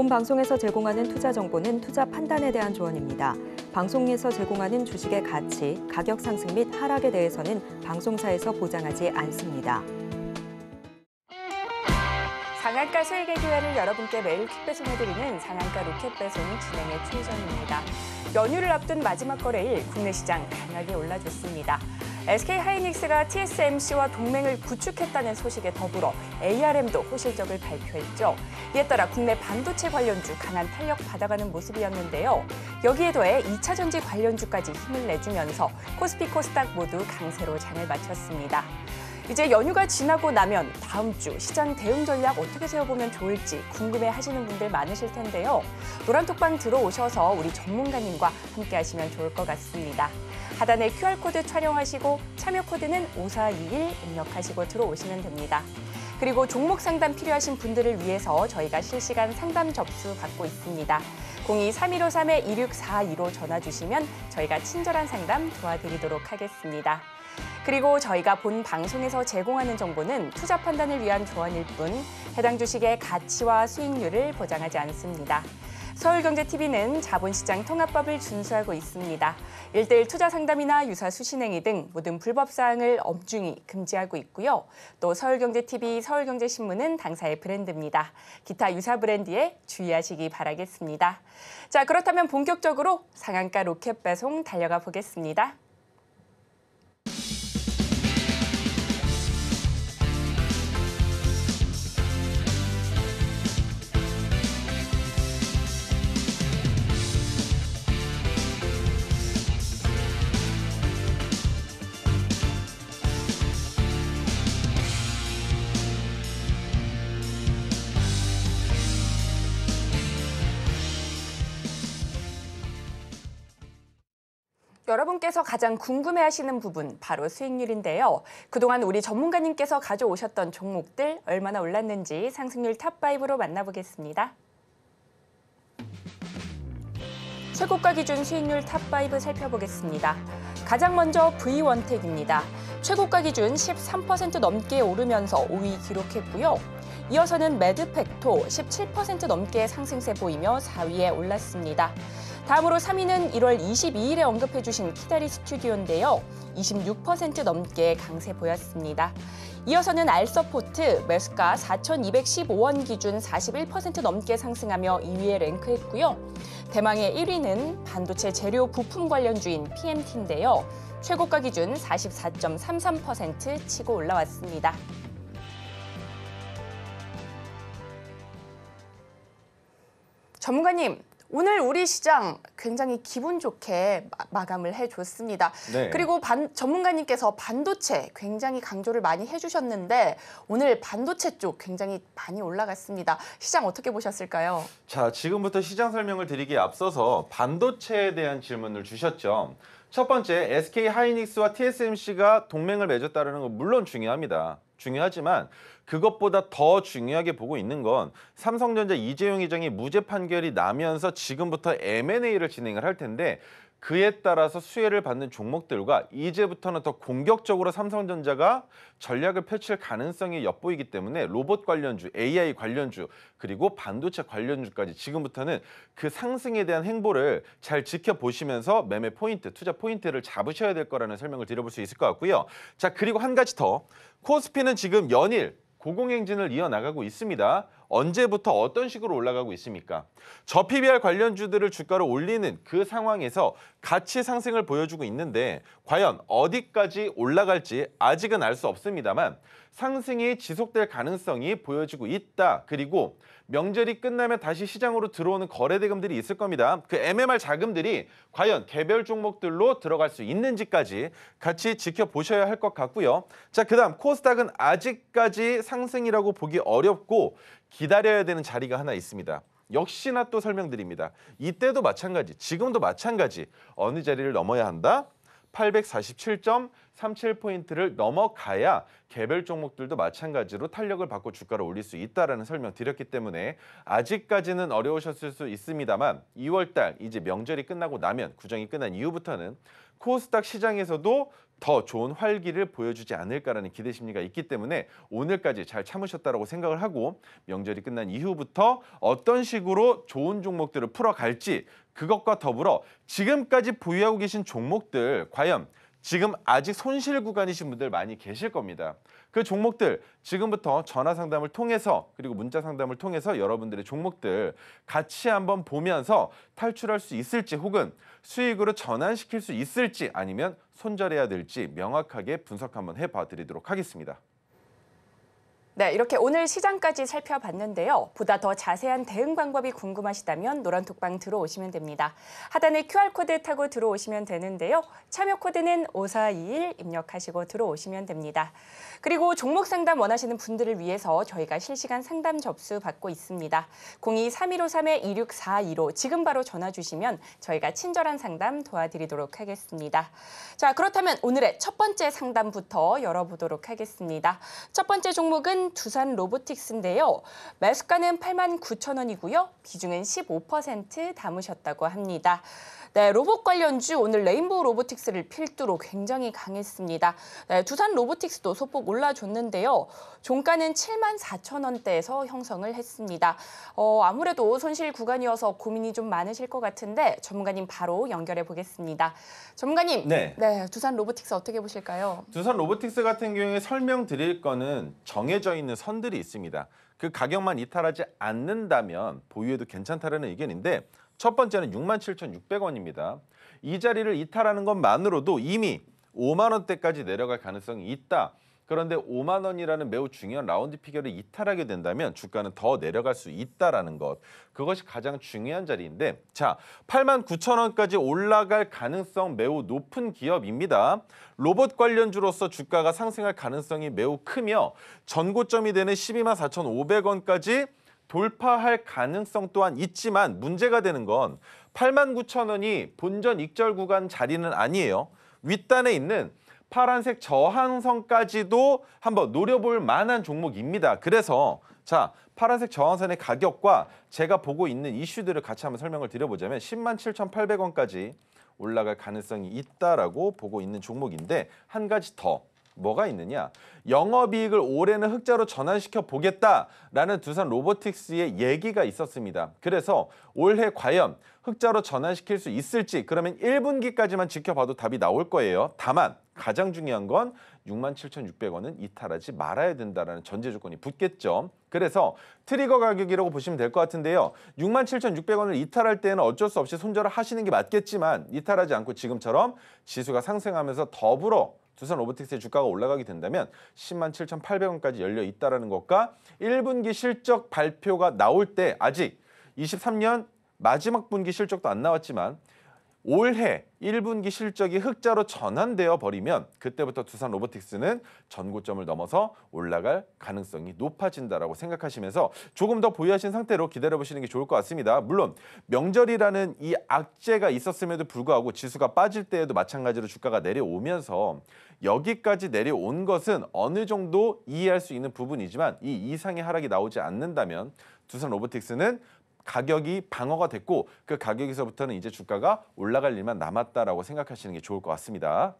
본 방송에서 제공하는 투자 정보는 투자 판단에 대한 조언입니다. 방송에서 제공하는 주식의 가치, 가격 상승 및 하락에 대해서는 방송사에서 보장하지 않습니다. 상한가 수익의 기회를 여러분께 매일 킥 배송해드리는 상한가 로켓 배송 진행의 최희입니다 연휴를 앞둔 마지막 거래일 국내 시장 강하게 올라줬습니다. SK 하이닉스가 TSMC와 동맹을 구축했다는 소식에 더불어 ARM도 호실적을 발표했죠. 이에 따라 국내 반도체 관련주 강한 탄력 받아가는 모습이었는데요. 여기에 더해 2차 전지 관련주까지 힘을 내주면서 코스피 코스닥 모두 강세로 장을 마쳤습니다. 이제 연휴가 지나고 나면 다음 주 시장 대응 전략 어떻게 세워보면 좋을지 궁금해 하시는 분들 많으실 텐데요. 노란톡방 들어오셔서 우리 전문가님과 함께 하시면 좋을 것 같습니다. 하단의 QR코드 촬영하시고 참여 코드는 5421 입력하시고 들어오시면 됩니다. 그리고 종목 상담 필요하신 분들을 위해서 저희가 실시간 상담 접수 받고 있습니다. 0 2 3 1 5 3 1 6 4 2로 전화 주시면 저희가 친절한 상담 도와드리도록 하겠습니다. 그리고 저희가 본 방송에서 제공하는 정보는 투자 판단을 위한 조언일 뿐 해당 주식의 가치와 수익률을 보장하지 않습니다. 서울경제TV는 자본시장 통합법을 준수하고 있습니다. 1대1 투자 상담이나 유사 수신행위 등 모든 불법 사항을 엄중히 금지하고 있고요. 또 서울경제TV, 서울경제신문은 당사의 브랜드입니다. 기타 유사 브랜드에 주의하시기 바라겠습니다. 자, 그렇다면 본격적으로 상한가 로켓 배송 달려가 보겠습니다. 여러분께서 가장 궁금해하시는 부분 바로 수익률인데요. 그동안 우리 전문가님께서 가져오셨던 종목들 얼마나 올랐는지 상승률 탑5로 만나보겠습니다. 최고가 기준 수익률 탑5 살펴보겠습니다. 가장 먼저 V원택입니다. 최고가 기준 13% 넘게 오르면서 5위 기록했고요. 이어서는 매드팩토 17% 넘게 상승세 보이며 4위에 올랐습니다. 다음으로 3위는 1월 22일에 언급해주신 키다리 스튜디오인데요. 26% 넘게 강세 보였습니다. 이어서는 알서포트 매수가 4,215원 기준 41% 넘게 상승하며 2위에 랭크했고요. 대망의 1위는 반도체 재료 부품 관련주인 PMT인데요. 최고가 기준 44.33% 치고 올라왔습니다. 전문가님, 오늘 우리 시장 굉장히 기분 좋게 마, 감을 해줬습니다. 네. 그리고 반, 전문가님께서 반도체 굉장히 강조를 많이 해주셨는데 오늘 반도체 쪽 굉장히 많이 올라갔습니다. 시장 어떻게 보셨을까요? 자, 지금부터 시장 설명을 드리기에 앞서서 반도체에 대한 질문을 주셨죠. 첫 번째, SK 하이닉스와 TSMC가 동맹을 맺었다는 건 물론 중요합니다. 중요하지만 그것보다 더 중요하게 보고 있는 건 삼성전자 이재용 회장이 무죄 판결이 나면서 지금부터 M&A를 진행을 할 텐데 그에 따라서 수혜를 받는 종목들과 이제부터는 더 공격적으로 삼성전자가 전략을 펼칠 가능성이 엿보이기 때문에 로봇 관련주, AI 관련주, 그리고 반도체 관련주까지 지금부터는 그 상승에 대한 행보를 잘 지켜보시면서 매매 포인트, 투자 포인트를 잡으셔야 될 거라는 설명을 드려볼 수 있을 것 같고요. 자, 그리고 한 가지 더. 코스피는 지금 연일 고공행진을 이어나가고 있습니다. 언제부터 어떤 식으로 올라가고 있습니까? 저 PBR 관련주들을 주가로 올리는 그 상황에서 가치 상승을 보여주고 있는데 과연 어디까지 올라갈지 아직은 알 수 없습니다만 상승이 지속될 가능성이 보여지고 있다. 그리고 명절이 끝나면 다시 시장으로 들어오는 거래 대금들이 있을 겁니다. 그 MMR 자금들이 과연 개별 종목들로 들어갈 수 있는지까지 같이 지켜보셔야 할 것 같고요. 자, 그다음 코스닥은 아직까지 상승이라고 보기 어렵고 기다려야 되는 자리가 하나 있습니다. 역시나 또 설명드립니다. 이때도 마찬가지, 지금도 마찬가지 어느 자리를 넘어야 한다? 847.37포인트를 넘어가야 개별 종목들도 마찬가지로 탄력을 받고 주가를 올릴 수있다는 설명 드렸기 때문에 아직까지는 어려우셨을 수 있습니다만 2월달 이제 명절이 끝나고 나면 구정이 끝난 이후부터는 코스닥 시장에서도 더 좋은 활기를 보여주지 않을까라는 기대 심리가 있기 때문에 오늘까지 잘참으셨다고 생각을 하고 명절이 끝난 이후부터 어떤 식으로 좋은 종목들을 풀어갈지 그것과 더불어 지금까지 보유하고 계신 종목들 과연 지금 아직 손실 구간이신 분들 많이 계실 겁니다. 그 종목들 지금부터 전화 상담을 통해서 그리고 문자 상담을 통해서 여러분들의 종목들 같이 한번 보면서 탈출할 수 있을지 혹은 수익으로 전환시킬 수 있을지 아니면 손절해야 될지 명확하게 분석 한번 해봐 드리도록 하겠습니다. 네, 이렇게 오늘 시장까지 살펴봤는데요. 보다 더 자세한 대응 방법이 궁금하시다면 노란톡방 들어오시면 됩니다. 하단에 QR코드 타고 들어오시면 되는데요. 참여 코드는 5421 입력하시고 들어오시면 됩니다. 그리고 종목 상담 원하시는 분들을 위해서 저희가 실시간 상담 접수 받고 있습니다. 02-3153-2642로 지금 바로 전화 주시면 저희가 친절한 상담 도와드리도록 하겠습니다. 자, 그렇다면 오늘의 첫 번째 상담부터 열어보도록 하겠습니다. 첫 번째 종목은 두산 로보틱스인데요. 매수가는 8만 9천 원이고요. 비중은 15% 담으셨다고 합니다. 네, 로봇 관련주 오늘 레인보우 로보틱스를 필두로 굉장히 강했습니다. 네, 두산 로보틱스도 소폭 올라줬는데요. 종가는 7만 4천 원대에서 형성을 했습니다. 어, 아무래도 손실 구간이어서 고민이 좀 많으실 것 같은데 전문가님 바로 연결해 보겠습니다. 전문가님, 네. 네, 두산 로보틱스 어떻게 보실까요? 두산 로보틱스 같은 경우에 설명드릴 거는 정해져 있는 선들이 있습니다. 그 가격만 이탈하지 않는다면 보유해도 괜찮다라는 의견인데 첫 번째는 67,600원입니다. 이 자리를 이탈하는 것만으로도 이미 5만 원대까지 내려갈 가능성이 있다. 그런데 5만 원이라는 매우 중요한 라운드 피겨를 이탈하게 된다면 주가는 더 내려갈 수 있다라는 것. 그것이 가장 중요한 자리인데 자, 8만 9천 원까지 올라갈 가능성 매우 높은 기업입니다. 로봇 관련주로서 주가가 상승할 가능성이 매우 크며 전고점이 되는 12만 4,500원까지 돌파할 가능성 또한 있지만 문제가 되는 건 8만 9천 원이 본전 익절 구간 자리는 아니에요. 윗단에 있는 파란색 저항선까지도 한번 노려볼 만한 종목입니다. 그래서 자 파란색 저항선의 가격과 제가 보고 있는 이슈들을 같이 한번 설명을 드려보자면 10만 7,800원까지 올라갈 가능성이 있다라고 보고 있는 종목인데 한 가지 더 뭐가 있느냐? 영업이익을 올해는 흑자로 전환시켜 보겠다라는 두산 로보틱스의 얘기가 있었습니다. 그래서 올해 과연 흑자로 전환시킬 수 있을지 그러면 1분기까지만 지켜봐도 답이 나올 거예요. 다만 가장 중요한 건 67,600원은 이탈하지 말아야 된다라는 전제 조건이 붙겠죠. 그래서 트리거 가격이라고 보시면 될 것 같은데요. 67,600원을 이탈할 때는 어쩔 수 없이 손절을 하시는 게 맞겠지만 이탈하지 않고 지금처럼 지수가 상승하면서 더불어 두산 로보틱스의 주가가 올라가게 된다면 10만 7,800원까지 열려 있다는 라 것과 1분기 실적 발표가 나올 때 아직 23년 마지막 분기 실적도 안 나왔지만 올해 1분기 실적이 흑자로 전환되어 버리면 그때부터 두산 로보틱스는 전고점을 넘어서 올라갈 가능성이 높아진다라고 생각하시면서 조금 더 보유하신 상태로 기다려 보시는 게 좋을 것 같습니다. 물론 명절이라는 이 악재가 있었음에도 불구하고 지수가 빠질 때에도 마찬가지로 주가가 내려오면서 여기까지 내려온 것은 어느 정도 이해할 수 있는 부분이지만 이 이상의 하락이 나오지 않는다면 두산 로보틱스는 가격이 방어가 됐고 그 가격에서부터는 이제 주가가 올라갈 일만 남았다라고 생각하시는 게 좋을 것 같습니다.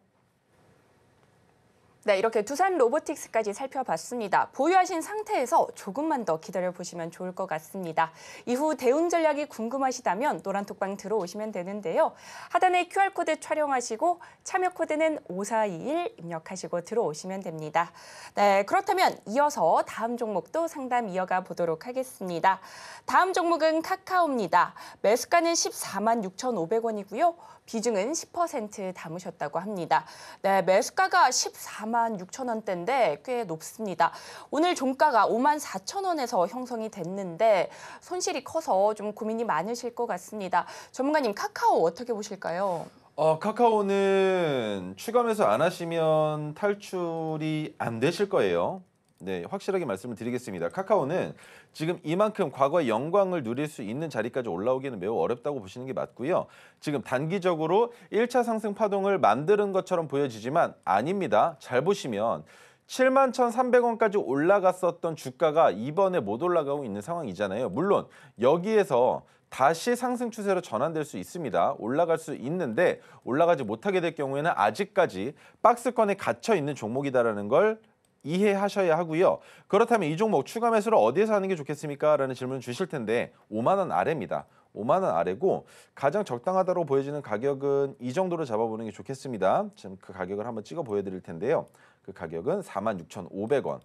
네, 이렇게 두산 로보틱스까지 살펴봤습니다. 보유하신 상태에서 조금만 더 기다려보시면 좋을 것 같습니다. 이후 대응 전략이 궁금하시다면 노란톡방 들어오시면 되는데요. 하단에 QR코드 촬영하시고 참여 코드는 5421 입력하시고 들어오시면 됩니다. 네, 그렇다면 이어서 다음 종목도 상담 이어가 보도록 하겠습니다. 다음 종목은 카카오입니다. 매수가는 14만 6,500원이고요. 비중은 10% 담으셨다고 합니다. 네, 매수가가 14만 6천 원대인데 꽤 높습니다. 오늘 종가가 5만 4천 원에서 형성이 됐는데 손실이 커서 좀 고민이 많으실 것 같습니다. 전문가님 카카오 어떻게 보실까요? 어, 카카오는 추가 매수 안 하시면 탈출이 안 되실 거예요. 네, 확실하게 말씀을 드리겠습니다. 카카오는 지금 이만큼 과거의 영광을 누릴 수 있는 자리까지 올라오기는 매우 어렵다고 보시는 게 맞고요. 지금 단기적으로 1차 상승 파동을 만드는 것처럼 보여지지만 아닙니다. 잘 보시면 7만 1,300원까지 올라갔었던 주가가 이번에 못 올라가고 있는 상황이잖아요. 물론 여기에서 다시 상승 추세로 전환될 수 있습니다. 올라갈 수 있는데 올라가지 못하게 될 경우에는 아직까지 박스권에 갇혀 있는 종목이다라는 걸 이해하셔야 하고요. 그렇다면 이 종목 추가 매수를 어디에서 하는 게 좋겠습니까? 라는 질문을 주실 텐데 5만 원 아래입니다. 5만 원 아래고 가장 적당하다고 보여지는 가격은 이 정도로 잡아보는 게 좋겠습니다. 지금 그 가격을 한번 찍어 보여드릴 텐데요. 그 가격은 46,500원.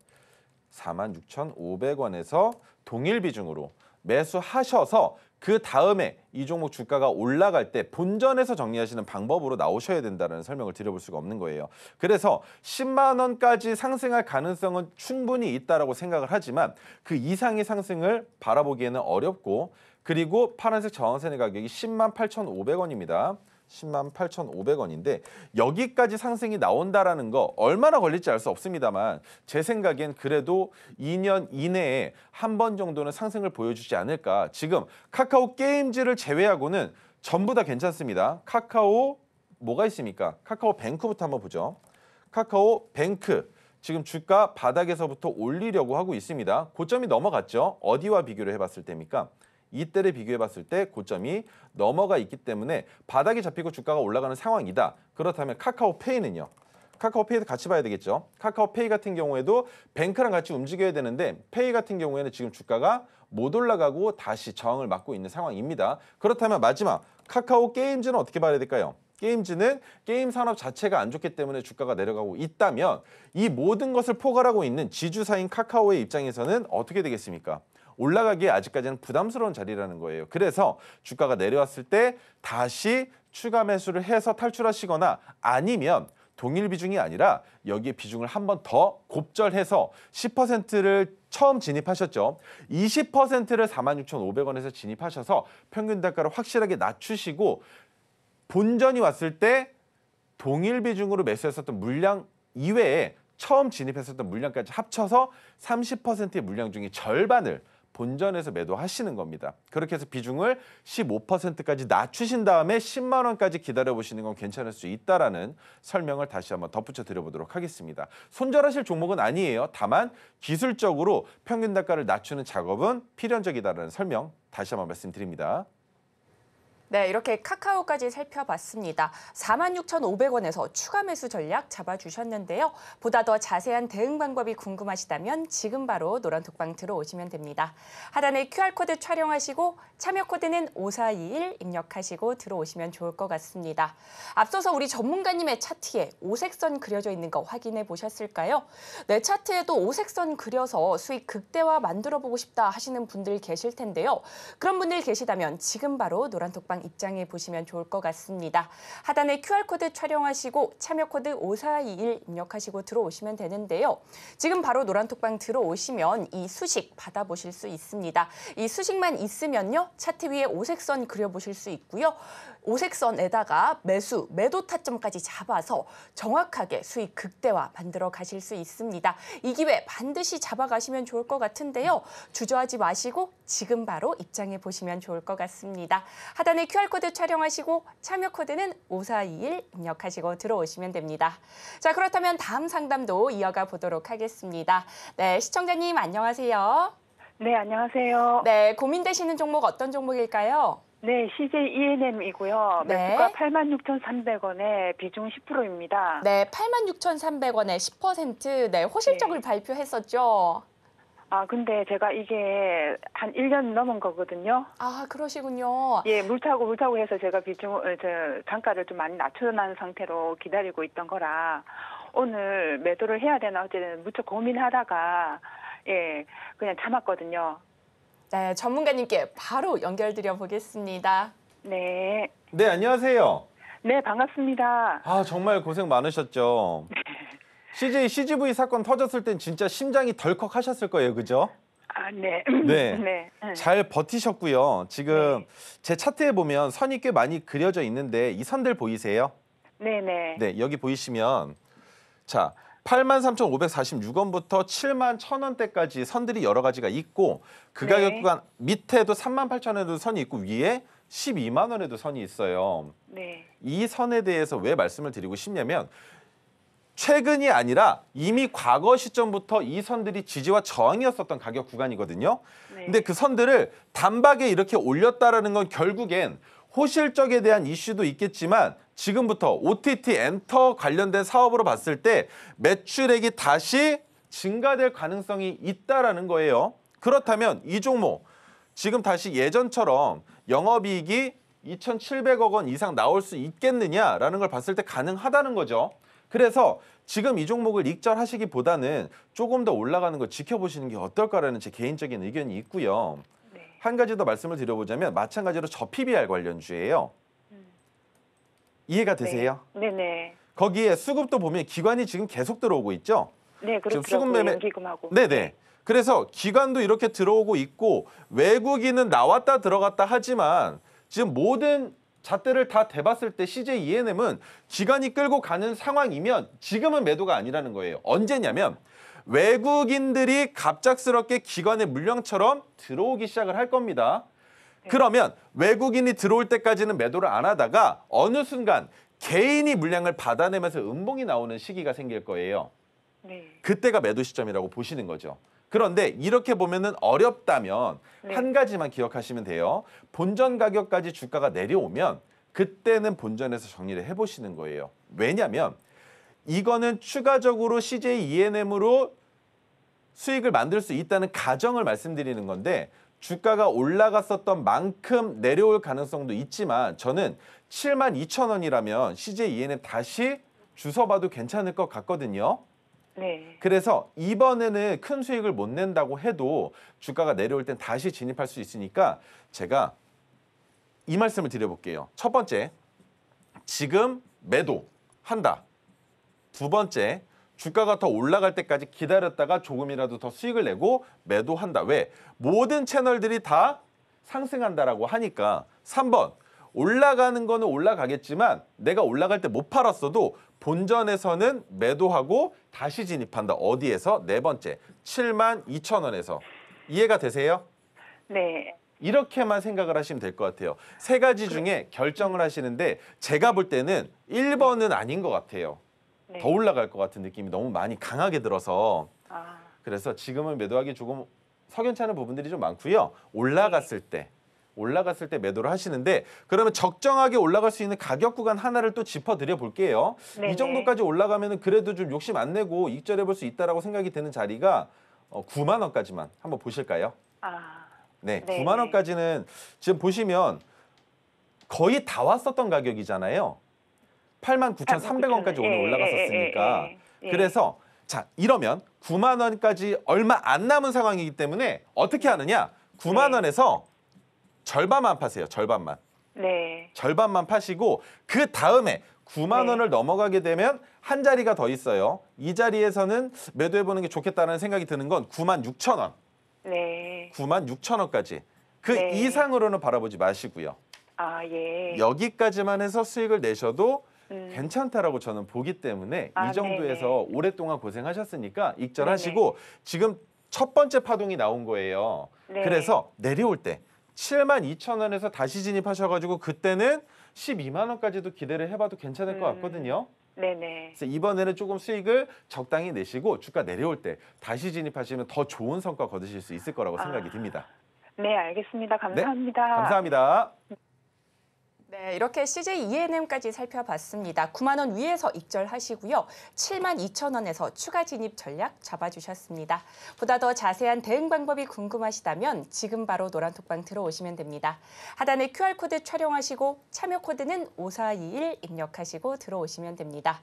46,500원에서 동일 비중으로 매수하셔서 그 다음에 이 종목 주가가 올라갈 때 본전에서 정리하시는 방법으로 나오셔야 된다는 설명을 드려볼 수가 없는 거예요. 그래서 10만 원까지 상승할 가능성은 충분히 있다라고 생각을 하지만 그 이상의 상승을 바라보기에는 어렵고 그리고 파란색 저항선의 가격이 10만 8,500원입니다. 10만 8,500원인데 여기까지 상승이 나온다라는 거 얼마나 걸릴지 알 수 없습니다만 제 생각엔 그래도 2년 이내에 한 번 정도는 상승을 보여주지 않을까 지금 카카오 게임즈를 제외하고는 전부 다 괜찮습니다 카카오 뭐가 있습니까 카카오 뱅크부터 한번 보죠 카카오 뱅크 지금 주가 바닥에서부터 올리려고 하고 있습니다 고점이 넘어갔죠 어디와 비교를 해봤을 때입니까 이때를 비교해 봤을 때 고점이 넘어가 있기 때문에 바닥이 잡히고 주가가 올라가는 상황이다. 그렇다면 카카오페이는요. 카카오페이도 같이 봐야 되겠죠. 카카오페이 같은 경우에도 뱅크랑 같이 움직여야 되는데 페이 같은 경우에는 지금 주가가 못 올라가고 다시 저항을 맞고 있는 상황입니다. 그렇다면 마지막 카카오 게임즈는 어떻게 봐야 될까요? 게임즈는 게임 산업 자체가 안 좋기 때문에 주가가 내려가고 있다면 이 모든 것을 포괄하고 있는 지주사인 카카오의 입장에서는 어떻게 되겠습니까? 올라가기에 아직까지는 부담스러운 자리라는 거예요. 그래서 주가가 내려왔을 때 다시 추가 매수를 해서 탈출하시거나 아니면 동일 비중이 아니라 여기에 비중을 한 번 더 곱절해서 10%를 처음 진입하셨죠. 20%를 46,500원에서 진입하셔서 평균 단가를 확실하게 낮추시고 본전이 왔을 때 동일 비중으로 매수했었던 물량 이외에 처음 진입했었던 물량까지 합쳐서 30%의 물량 중에 절반을 본전에서 매도하시는 겁니다. 그렇게 해서 비중을 15%까지 낮추신 다음에 10만 원까지 기다려보시는 건 괜찮을 수 있다라는 설명을 다시 한번 덧붙여 드려보도록 하겠습니다. 손절하실 종목은 아니에요. 다만 기술적으로 평균 단가를 낮추는 작업은 필연적이다라는 설명 다시 한번 말씀드립니다. 네, 이렇게 카카오까지 살펴봤습니다. 46,500원에서 추가 매수 전략 잡아주셨는데요. 보다 더 자세한 대응 방법이 궁금하시다면 지금 바로 노란 독방 들어오시면 됩니다. 하단에 QR코드 촬영하시고 참여 코드는 5421 입력하시고 들어오시면 좋을 것 같습니다. 앞서서 우리 전문가님의 차트에 오색선 그려져 있는 거 확인해 보셨을까요? 내 네, 차트에도 오색선 그려서 수익 극대화 만들어 보고 싶다 하시는 분들 계실 텐데요. 그런 분들 계시다면 지금 바로 노란 독방 방입장에 보시면 좋을 것 같습니다. 하단에 QR코드 촬영하시고 참여 코드 5421 입력하시고 들어오시면 되는데요. 지금 바로 노란톡방 들어오시면 이 수식 받아보실 수 있습니다. 이 수식만 있으면요. 차트 위에 오색선 그려보실 수 있고요. 오색선에다가 매수, 매도 타점까지 잡아서 정확하게 수익 극대화 만들어 가실 수 있습니다. 이 기회 반드시 잡아가시면 좋을 것 같은데요. 주저하지 마시고 지금 바로 입장해 보시면 좋을 것 같습니다. 하단에 QR코드 촬영하시고 참여 코드는 5421 입력하시고 들어오시면 됩니다. 자, 그렇다면 다음 상담도 이어가 보도록 하겠습니다. 네, 시청자님 안녕하세요. 네, 안녕하세요. 네, 고민되시는 종목 어떤 종목일까요? 네, CJ E&M이고요. n 네. 매수가 86,300원에 비중 10%입니다. 네, 86,300원에 10%. 네, 호실적을 네. 발표했었죠. 아, 근데 제가 이게 한 1년 넘은 거거든요. 아, 그러시군요. 예, 물타고 물타고 해서 제가 비중, 을 어, 저, 단가를 좀 많이 낮춰놓은 상태로 기다리고 있던 거라 오늘 매도를 해야 되나 어쨌든 무척 고민하다가 예, 그냥 참았거든요. 네, 전문가님께 바로 연결드려 보겠습니다. 네. 네, 안녕하세요. 네, 반갑습니다. 아, 정말 고생 많으셨죠. CJ CGV 사건 터졌을 땐 진짜 심장이 덜컥 하셨을 거예요. 그죠? 아, 네. 네. 네. 잘 버티셨고요. 지금 네. 제 차트에 보면 선이 꽤 많이 그려져 있는데 이 선들 보이세요? 네, 네. 네, 여기 보이시면 자, 83,546원부터 7만 1,000원대까지 선들이 여러 가지가 있고 그 네. 가격 구간 밑에도 3만 8천원에도 선이 있고 위에 12만 원에도 선이 있어요. 네. 이 선에 대해서 왜 말씀을 드리고 싶냐면 최근이 아니라 이미 과거 시점부터 이 선들이 지지와 저항이었었던 가격 구간이거든요. 네. 근데 그 선들을 단박에 이렇게 올렸다라는 건 결국엔 호실적에 대한 이슈도 있겠지만 지금부터 OTT 엔터 관련된 사업으로 봤을 때 매출액이 다시 증가될 가능성이 있다라는 거예요. 그렇다면 이 종목 지금 다시 예전처럼 영업이익이 2,700억 원 이상 나올 수 있겠느냐라는 걸 봤을 때 가능하다는 거죠. 그래서 지금 이 종목을 익절하시기보다는 조금 더 올라가는 걸 지켜보시는 게 어떨까라는 제 개인적인 의견이 있고요. 한 가지 더 말씀을 드려보자면 마찬가지로 저 PBR 관련주예요. 음. 이해가 네. 되세요? 네. 네네. 거기에 수급도 보면 기관이 지금 계속 들어오고 있죠. 네, 그렇죠. 수급 그 매매 기금하고. 네네. 그래서 기관도 이렇게 들어오고 있고 외국인은 나왔다 들어갔다 하지만 지금 모든 잣대를 다 대봤을 때 CJ ENM은 기관이 끌고 가는 상황이면 지금은 매도가 아니라는 거예요. 언제냐면 외국인들이 갑작스럽게 기관의 물량처럼 들어오기 시작을 할 겁니다. 네. 그러면 외국인이 들어올 때까지는 매도를 안 하다가 어느 순간 개인이 물량을 받아내면서 음봉이 나오는 시기가 생길 거예요. 네. 그때가 매도 시점이라고 보시는 거죠. 그런데 이렇게 보면은 어렵다면 네. 한 가지만 기억하시면 돼요. 본전 가격까지 주가가 내려오면 그때는 본전에서 정리를 해보시는 거예요. 왜냐하면 이거는 추가적으로 CJ ENM으로 수익을 만들 수 있다는 가정을 말씀드리는 건데 주가가 올라갔었던 만큼 내려올 가능성도 있지만 저는 7만 2천 원이라면 CJ ENM 다시 주서봐도 괜찮을 것 같거든요. 네. 그래서 이번에는 큰 수익을 못 낸다고 해도 주가가 내려올 땐 다시 진입할 수 있으니까 제가 이 말씀을 드려볼게요. 첫 번째, 지금 매도 한다. 두 번째, 주가가 더 올라갈 때까지 기다렸다가 조금이라도 더 수익을 내고 매도한다. 왜? 모든 채널들이 다 상승한다라고 하니까. 3번. 올라가는 거는 올라가겠지만 내가 올라갈 때 못 팔았어도 본전에서는 매도하고 다시 진입한다. 어디에서? 네 번째. 7만 2천 원에서. 이해가 되세요? 네. 이렇게만 생각을 하시면 될 것 같아요. 세 가지 중에 결정을 하시는데 제가 볼 때는 1번은 아닌 것 같아요. 네. 더 올라갈 것 같은 느낌이 너무 많이 강하게 들어서 아. 그래서 지금은 매도하기 조금 석연치 않은 부분들이 좀 많고요. 올라갔을 네. 때 올라갔을 때 매도를 하시는데 그러면 적정하게 올라갈 수 있는 가격 구간 하나를 또 짚어드려 볼게요. 이 정도까지 올라가면 그래도 좀 욕심 안 내고 익절해 볼 수 있다라고 생각이 드는 자리가 어, 9만 원까지만 한번 보실까요? 아, 네, 네네. 9만 원까지는 지금 보시면 거의 다 왔었던 가격이잖아요. 8만 9,300원까지 아, 오늘 예, 예, 올라갔었으니까. 예, 그래서 자, 이러면 9만 원까지 얼마 안 남은 상황이기 때문에 어떻게 하느냐? 9만 원에서 절반만 파세요. 절반만. 네. 절반만 파시고 그 다음에 9만 원을 넘어가게 되면 한 자리가 더 있어요. 이 자리에서는 매도해 보는 게 좋겠다는 생각이 드는 건 9만 6천 원. 네. 9만 6천 원까지. 그 네. 이상으로는 바라보지 마시고요. 아, 예. 여기까지만 해서 수익을 내셔도 음. 괜찮다라고 저는 보기 때문에 아, 이 네, 정도에서 네네. 오랫동안 고생하셨으니까 익절하시고 네네. 네. 지금 첫 번째 파동이 나온 거예요. 네. 그래서 내려올 때 7만 2천 원에서 다시 진입하셔가지고 그때는 12만 원까지도 기대를 해봐도 괜찮을 음. 것 같거든요. 네네. 네. 그래서 이번에는 조금 수익을 적당히 내시고 주가 내려올 때 다시 진입하시면 더 좋은 성과 거두실 수 있을 거라고 생각이 아. 듭니다. 네, 알겠습니다. 감사합니다. 네, 감사합니다. 네, 이렇게 CJ ENM까지 살펴봤습니다. 9만 원 위에서 익절하시고요. 7만 2천 원에서 추가 진입 전략 잡아주셨습니다. 보다 더 자세한 대응 방법이 궁금하시다면 지금 바로 노란톡방 들어오시면 됩니다. 하단에 QR코드 촬영하시고 참여 코드는 5421 입력하시고 들어오시면 됩니다.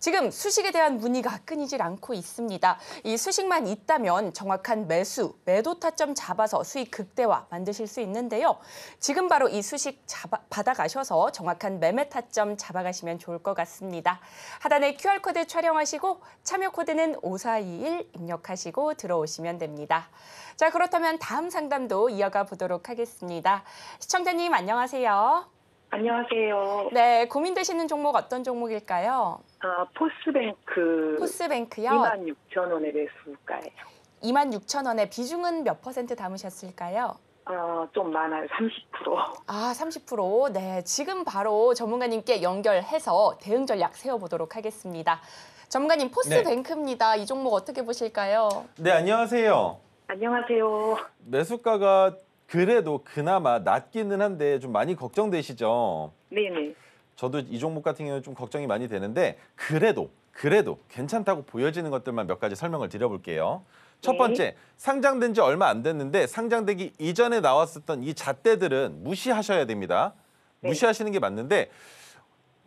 지금 수식에 대한 문의가 끊이질 않고 있습니다. 이 수식만 있다면 정확한 매수, 매도 타점 잡아서 수익 극대화 만드실 수 있는데요. 지금 바로 이 수식 잡아, 받아가셔서 정확한 매매 타점 잡아가시면 좋을 것 같습니다. 하단에 QR코드 촬영하시고 참여 코드는 5421 입력하시고 들어오시면 됩니다. 자, 그렇다면 다음 상담도 이어가 보도록 하겠습니다. 시청자님 안녕하세요. 안녕하세요. 네, 고민되시는 종목 어떤 종목일까요? 아, 포스뱅크. 포스뱅크요? 2 6 0원에 매수가예요. 2 6 0원에 비중은 몇 퍼센트 담으셨을까요? 어, 좀 많아요. 30%. 아, 30%. 네. 지금 바로 전문가님께 연결해서 대응 전략 세워보도록 하겠습니다. 전문가님, 네. 포스뱅크입니다. 이 종목 어떻게 보실까요? 네, 안녕하세요. 안녕하세요. 매수가가 그래도 그나마 낮기는 한데 좀 많이 걱정되시죠? 네네. 저도 이 종목 같은 경우는 좀 걱정이 많이 되는데 그래도 그래도 괜찮다고 보여지는 것들만 몇 가지 설명을 드려볼게요. 첫 네. 번째, 상장된 지 얼마 안 됐는데 상장되기 이전에 나왔었던 이 잣대들은 무시하셔야 됩니다. 네. 무시하시는 게 맞는데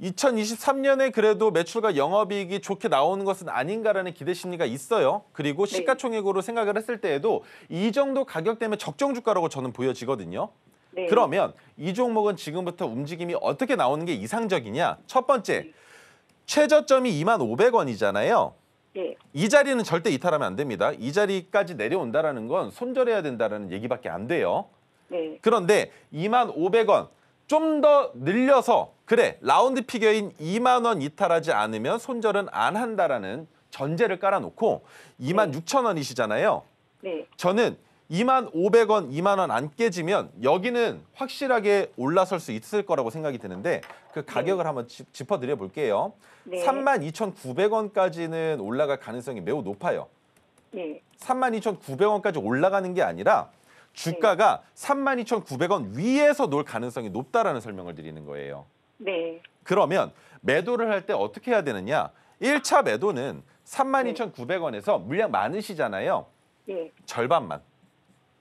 2023년에 그래도 매출과 영업이익이 좋게 나오는 것은 아닌가라는 기대 심리가 있어요. 그리고 네. 시가총액으로 생각을 했을 때에도 이 정도 가격 때문에 적정 주가라고 저는 보여지거든요. 네. 그러면 이 종목은 지금부터 움직임이 어떻게 나오는 게 이상적이냐? 첫 번째, 네. 최저점이 2만 500원이잖아요. 네. 이 자리는 절대 이탈하면 안 됩니다. 이 자리까지 내려온다라는 건 손절해야 된다는 얘기밖에 안 돼요. 네. 그런데 2만 500원 좀 더 늘려서 그래 라운드 피겨인 2만 원 이탈하지 않으면 손절은 안 한다라는 전제를 깔아놓고 2만 네. 6천 원이시잖아요. 네. 저는 2만 500원, 2만 원 안 깨지면 여기는 확실하게 올라설 수 있을 거라고 생각이 드는데 그 네. 가격을 네. 한번 짚어드려 볼게요. 네. 3만 2,900원까지는 올라갈 가능성이 매우 높아요. 네. 3만 2,900원까지 올라가는 게 아니라 주가가 네. 3만 2,900원 위에서 놀 가능성이 높다라는 설명을 드리는 거예요. 네. 그러면 매도를 할 때 어떻게 해야 되느냐? 1차 매도는 32,900원에서 물량 많으시잖아요. 네. 절반만.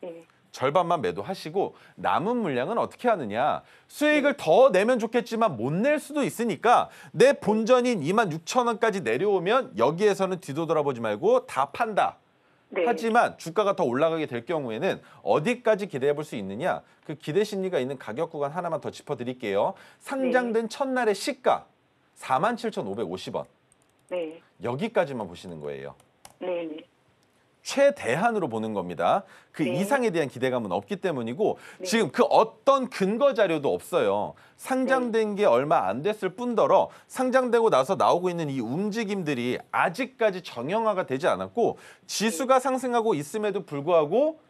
네. 절반만 매도하시고 남은 물량은 어떻게 하느냐 수익을 더 내면 좋겠지만 못 낼 수도 있으니까 내 본전인 2만 6천 원까지 내려오면 여기에서는 뒤도 돌아보지 말고 다 판다 네. 하지만 주가가 더 올라가게 될 경우에는 어디까지 기대해 볼 수 있느냐 그 기대 심리가 있는 가격 구간 하나만 더 짚어드릴게요 상장된 네. 첫날의 시가 47,550원 네. 여기까지만 보시는 거예요 네. 네. 최대한으로 보는 겁니다. 그 네. 이상에 대한 기대감은 없기 때문이고 네. 지금 그 어떤 근거 자료도 없어요. 상장된 네. 게 얼마 안 됐을 뿐더러 상장되고 나서 나오고 있는 이 움직임들이 아직까지 정형화가 되지 않았고 지수가 네. 상승하고 있음에도 불구하고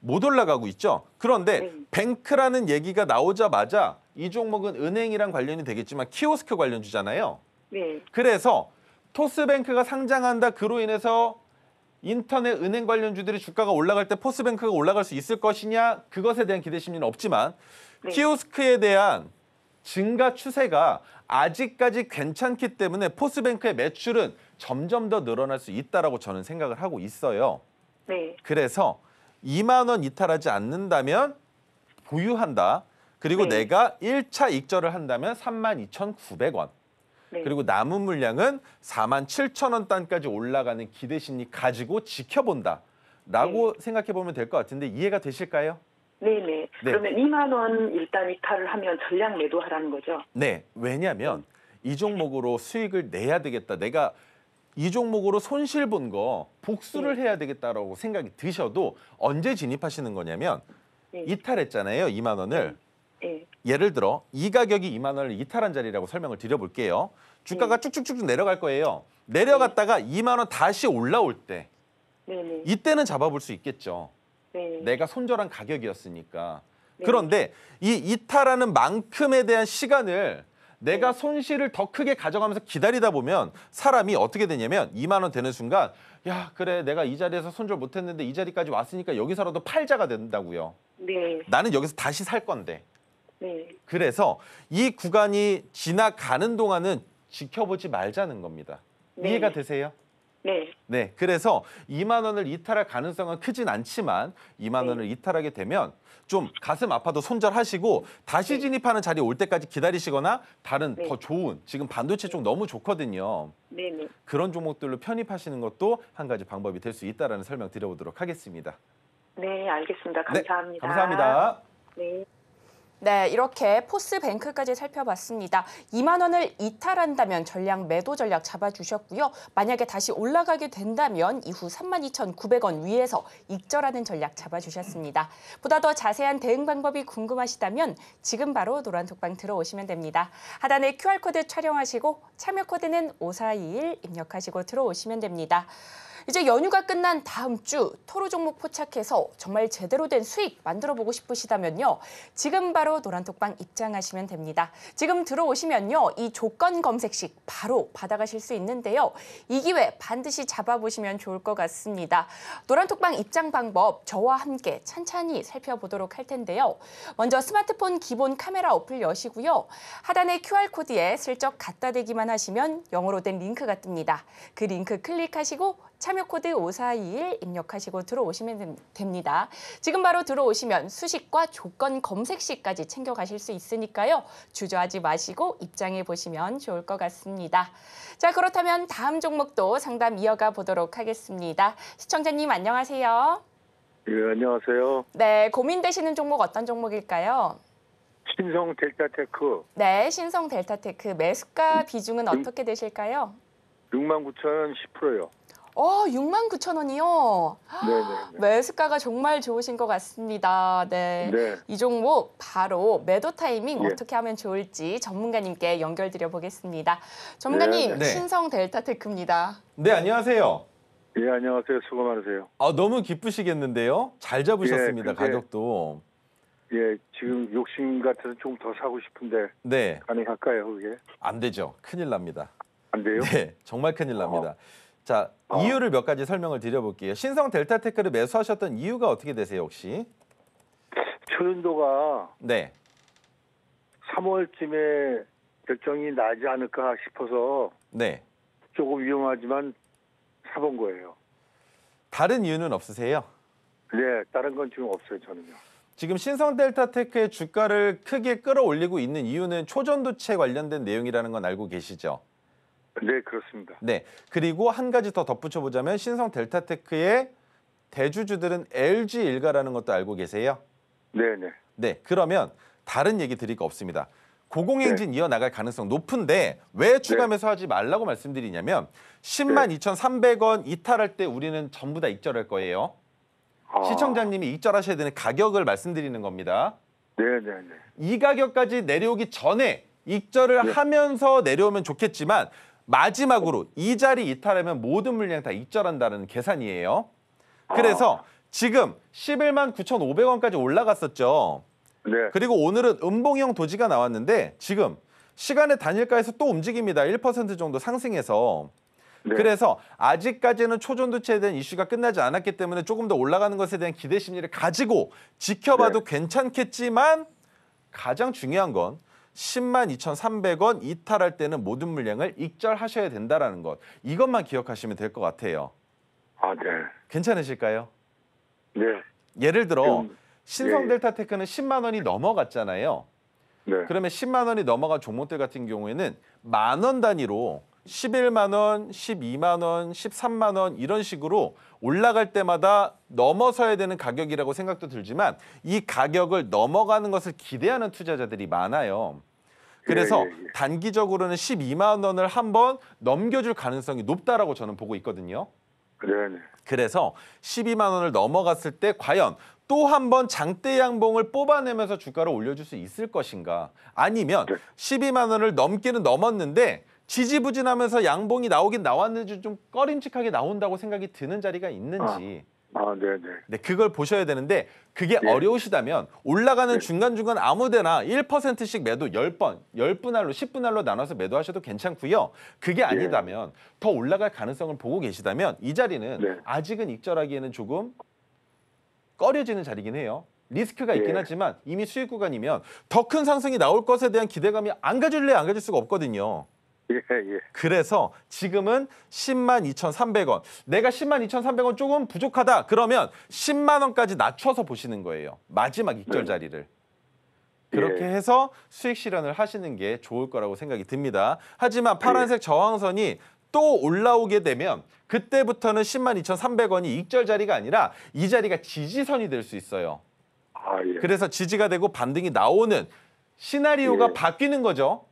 못 올라가고 있죠. 그런데 네. 뱅크라는 얘기가 나오자마자 이 종목은 은행이랑 관련이 되겠지만 키오스크 관련주잖아요. 네. 그래서 토스뱅크가 상장한다 그로 인해서 인터넷 은행 관련주들이 주가가 올라갈 때 포스뱅크가 올라갈 수 있을 것이냐 그것에 대한 기대 심리는 없지만 네. 키오스크에 대한 증가 추세가 아직까지 괜찮기 때문에 포스뱅크의 매출은 점점 더 늘어날 수 있다라고 저는 생각을 하고 있어요. 네. 그래서 2만 원 이탈하지 않는다면 보유한다. 그리고 네. 내가 1차 익절을 한다면 32,900원. 네. 그리고 남은 물량은 4만 7천 원 단까지 올라가는 기대 심리 가지고 지켜본다. 라고 네. 생각해 보면 될 것 같은데 이해가 되실까요? 네네. 네. 네. 그러면 2만 원 일단 이탈을 하면 전량 매도하라는 거죠? 네. 왜냐하면 이 종목으로 수익을 내야 되겠다. 내가 이 종목으로 손실 본 거 복수를 네. 해야 되겠다라고 생각이 드셔도 언제 진입하시는 거냐면 이탈했잖아요. 2만 원을. 예를 들어 이 가격이 2만 원을 이탈한 자리라고 설명을 드려볼게요. 주가가 네. 쭉쭉쭉쭉 내려갈 거예요. 내려갔다가 네. 2만 원 다시 올라올 때 네. 이때는 잡아볼 수 있겠죠. 네. 내가 손절한 가격이었으니까. 네. 그런데 이 이탈하는 만큼에 대한 시간을 내가 네. 손실을 더 크게 가져가면서 기다리다 보면 사람이 어떻게 되냐면 2만 원 되는 순간 야 그래 내가 이 자리에서 손절 못했는데 이 자리까지 왔으니까 여기서라도 팔자가 된다고요. 네. 나는 여기서 다시 살 건데 네. 그래서 이 구간이 지나가는 동안은 지켜보지 말자는 겁니다. 네. 이해가 되세요? 네. 네. 그래서 2만 원을 이탈할 가능성은 크진 않지만 2만 네. 원을 이탈하게 되면 좀 가슴 아파도 손절하시고 다시 네. 진입하는 자리에 올 때까지 기다리시거나 다른 네. 더 좋은 지금 반도체 쪽 너무 좋거든요. 네, 네. 그런 종목들로 편입하시는 것도 한 가지 방법이 될 수있다라 설명 드려보도록 하겠습니다. 네, 알겠습니다. 네, 감사합니다. 네, 감사합니다. 네. 네, 이렇게 포스뱅크까지 살펴봤습니다. 2만 원을 이탈한다면 전략 매도 전략 잡아주셨고요. 만약에 다시 올라가게 된다면 이후 32,900원 위에서 익절하는 전략 잡아주셨습니다. 보다 더 자세한 대응 방법이 궁금하시다면 지금 바로 노란톡방 들어오시면 됩니다. 하단에 QR코드 촬영하시고 참여 코드는 5421 입력하시고 들어오시면 됩니다. 이제 연휴가 끝난 다음 주토르 종목 포착해서 정말 제대로 된 수익 만들어 보고 싶으시다면요. 지금 바로 노란톡방 입장하시면 됩니다. 지금 들어오시면요. 이 조건 검색식 바로 받아가실 수 있는데요. 이 기회 반드시 잡아보시면 좋을 것 같습니다. 노란톡방 입장 방법 저와 함께 찬찬히 살펴보도록 할 텐데요. 먼저 스마트폰 기본 카메라 어플 여시고요. 하단의 QR코드에 슬쩍 갖다 대기만 하시면 영어로 된 링크가 뜹니다. 그 링크 클릭하시고 참여 코드 5421 입력하시고 들어오시면 됩니다. 지금 바로 들어오시면 수식과 조건 검색 시까지 챙겨가실 수 있으니까요. 주저하지 마시고 입장해 보시면 좋을 것 같습니다. 자 그렇다면 다음 종목도 상담 이어가 보도록 하겠습니다. 시청자님 안녕하세요. 예, 안녕하세요. 네, 고민되시는 종목 어떤 종목일까요? 신성 델타테크. 네, 신성 델타테크 매수가 비중은 어떻게 되실까요? 6 9 0 10%요. 어, 6만 9천 원이요. 네네. 매수가가 정말 좋으신 것 같습니다. 네. 네. 이 종목 바로 매도 타이밍 예. 어떻게 하면 좋을지 전문가님께 연결드려 보겠습니다. 전문가님, 네. 네. 신성 델타테크입니다. 네, 안녕하세요. 예, 안녕하세요. 수고 많으세요. 아, 너무 기쁘시겠는데요. 잘 잡으셨습니다. 예, 근데, 가격도. 예, 지금 욕심 같아서 좀더 사고 싶은데 네. 가능할까요, 그게? 안 되죠. 큰일 납니다. 안 돼요? 네, 정말 큰일 납니다. 어. 자, 어. 이유를 몇 가지 설명을 드려볼게요. 신성 델타테크를 매수하셨던 이유가 어떻게 되세요, 혹시? 초연도가 네. 3월쯤에 결정이 나지 않을까 싶어서 네. 조금 위험하지만 사본 거예요. 다른 이유는 없으세요? 네, 다른 건 지금 없어요, 저는요. 지금 신성 델타테크의 주가를 크게 끌어올리고 있는 이유는 초전도체 관련된 내용이라는 건 알고 계시죠? 네, 그렇습니다. 네. 그리고 한 가지 더 덧붙여 보자면 신성 델타테크의 대주주들은 LG 일가라는 것도 알고 계세요? 네, 네. 네. 그러면 다른 얘기 드릴 거 없습니다. 고공행진 네. 이어나갈 가능성 높은데 왜 네. 추가 매수하지 말라고 말씀드리냐면 10만 네. 2,300원 이탈할 때 우리는 전부 다 익절할 거예요. 아. 시청자님이 익절하셔야 되는 가격을 말씀드리는 겁니다. 네네네. 네, 네. 이 가격까지 내려오기 전에 익절을 네. 하면서 내려오면 좋겠지만 마지막으로 이 자리 이탈하면 모든 물량다 익절한다는 계산이에요. 그래서 아. 지금 11만 9,500원까지 올라갔었죠. 네. 그리고 오늘은 음봉형 도지가 나왔는데 지금 시간의 단일가에서 또 움직입니다. 1% 정도 상승해서. 네. 그래서 아직까지는 초전도체에 대한 이슈가 끝나지 않았기 때문에 조금 더 올라가는 것에 대한 기대 심리를 가지고 지켜봐도 네. 괜찮겠지만 가장 중요한 건 10만 2,300원 이탈할 때는 모든 물량을 익절하셔야 된다라는 것. 이것만 기억하시면 될 것 같아요. 아, 네. 괜찮으실까요? 네. 예를 들어 신성델타테크는 예. 10만 원이 넘어갔잖아요. 네. 그러면 10만 원이 넘어간 종목들 같은 경우에는 만 원 단위로 11만 원, 12만 원, 13만 원 이런 식으로 올라갈 때마다 넘어서야 되는 가격이라고 생각도 들지만 이 가격을 넘어가는 것을 기대하는 투자자들이 많아요. 그래서 예, 예. 예. 단기적으로는 12만 원을 한 번 넘겨줄 가능성이 높다라고 저는 보고 있거든요. 네. 그래서 12만 원을 넘어갔을 때 과연 또 한번 장대 양봉을 뽑아내면서 주가를 올려줄 수 있을 것인가? 아니면 네. 12만 원을 넘기는 넘었는데 지지부진하면서 양봉이 나오긴 나왔는지 좀 꺼림칙하게 나온다고 생각이 드는 자리가 있는지. 아. 아, 네네. 네, 네. 그걸 보셔야 되는데 그게 네. 어려우시다면 올라가는 네. 중간중간 아무데나 1%씩 매도 10번, 10분할로, 10분할로 나눠서 매도하셔도 괜찮고요. 그게 예. 아니다면 더 올라갈 가능성을 보고 계시다면 이 자리는 네. 아직은 익절하기에는 조금 꺼려지는 자리긴 해요. 리스크가 있긴 하지만 이미 수익 구간이면 더 큰 상승이 나올 것에 대한 기대감이 안 가질래 안 가질 수가 없거든요. 예, 예. 그래서 지금은 10만 2,300원. 내가 10만 2,300원 조금 부족하다. 그러면 10만 원까지 낮춰서 보시는 거예요. 마지막 익절 네. 자리를. 그렇게 예. 해서 수익 실현을 하시는 게 좋을 거라고 생각이 듭니다. 하지만 예. 파란색 저항선이 또 올라오게 되면 그때부터는 10만 2,300원이 익절 자리가 아니라 이 자리가 지지선이 될 수 있어요. 아, 예. 그래서 지지가 되고 반등이 나오는 시나리오가 예. 바뀌는 거죠.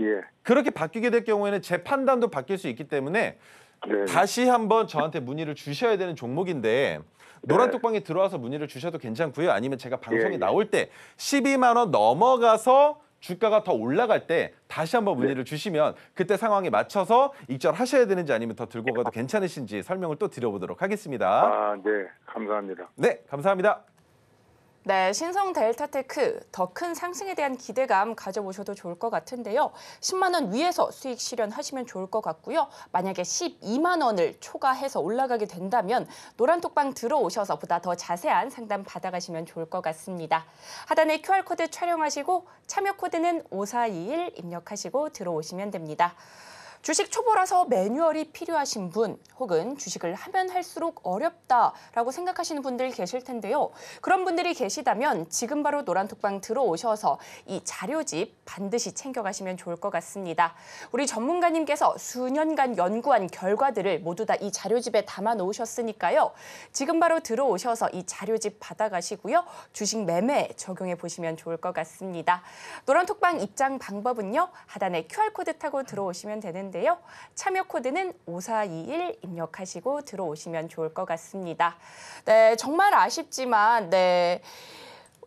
예. 그렇게 바뀌게 될 경우에는 제 판단도 바뀔 수 있기 때문에 네. 다시 한번 저한테 문의를 주셔야 되는 종목인데 노란 네. 뚝방에 들어와서 문의를 주셔도 괜찮고요. 아니면 제가 방송에 예. 예. 나올 때 12만 원 넘어가서 주가가 더 올라갈 때 다시 한번 네. 문의를 주시면 그때 상황에 맞춰서 입절하셔야 되는지 아니면 더 들고 가도 괜찮으신지 설명을 또 드려보도록 하겠습니다. 아, 네. 감사합니다. 네, 감사합니다. 네, 신성 델타테크 더 큰 상승에 대한 기대감 가져보셔도 좋을 것 같은데요. 10만 원 위에서 수익 실현하시면 좋을 것 같고요. 만약에 12만 원을 초과해서 올라가게 된다면 노란톡방 들어오셔서 보다 더 자세한 상담 받아가시면 좋을 것 같습니다. 하단에 QR코드 촬영하시고 참여 코드는 5421 입력하시고 들어오시면 됩니다. 주식 초보라서 매뉴얼이 필요하신 분 혹은 주식을 하면 할수록 어렵다라고 생각하시는 분들 계실 텐데요. 그런 분들이 계시다면 지금 바로 노란톡방 들어오셔서 이 자료집 반드시 챙겨가시면 좋을 것 같습니다. 우리 전문가님께서 수년간 연구한 결과들을 모두 다 이 자료집에 담아 놓으셨으니까요. 지금 바로 들어오셔서 이 자료집 받아가시고요. 주식 매매 적용해 보시면 좋을 것 같습니다. 노란톡방 입장 방법은요. 하단에 QR코드 타고 들어오시면 되는 있는데요. 참여 코드는 5421 입력하시고 들어오시면 좋을 것 같습니다. 네, 정말 아쉽지만 네.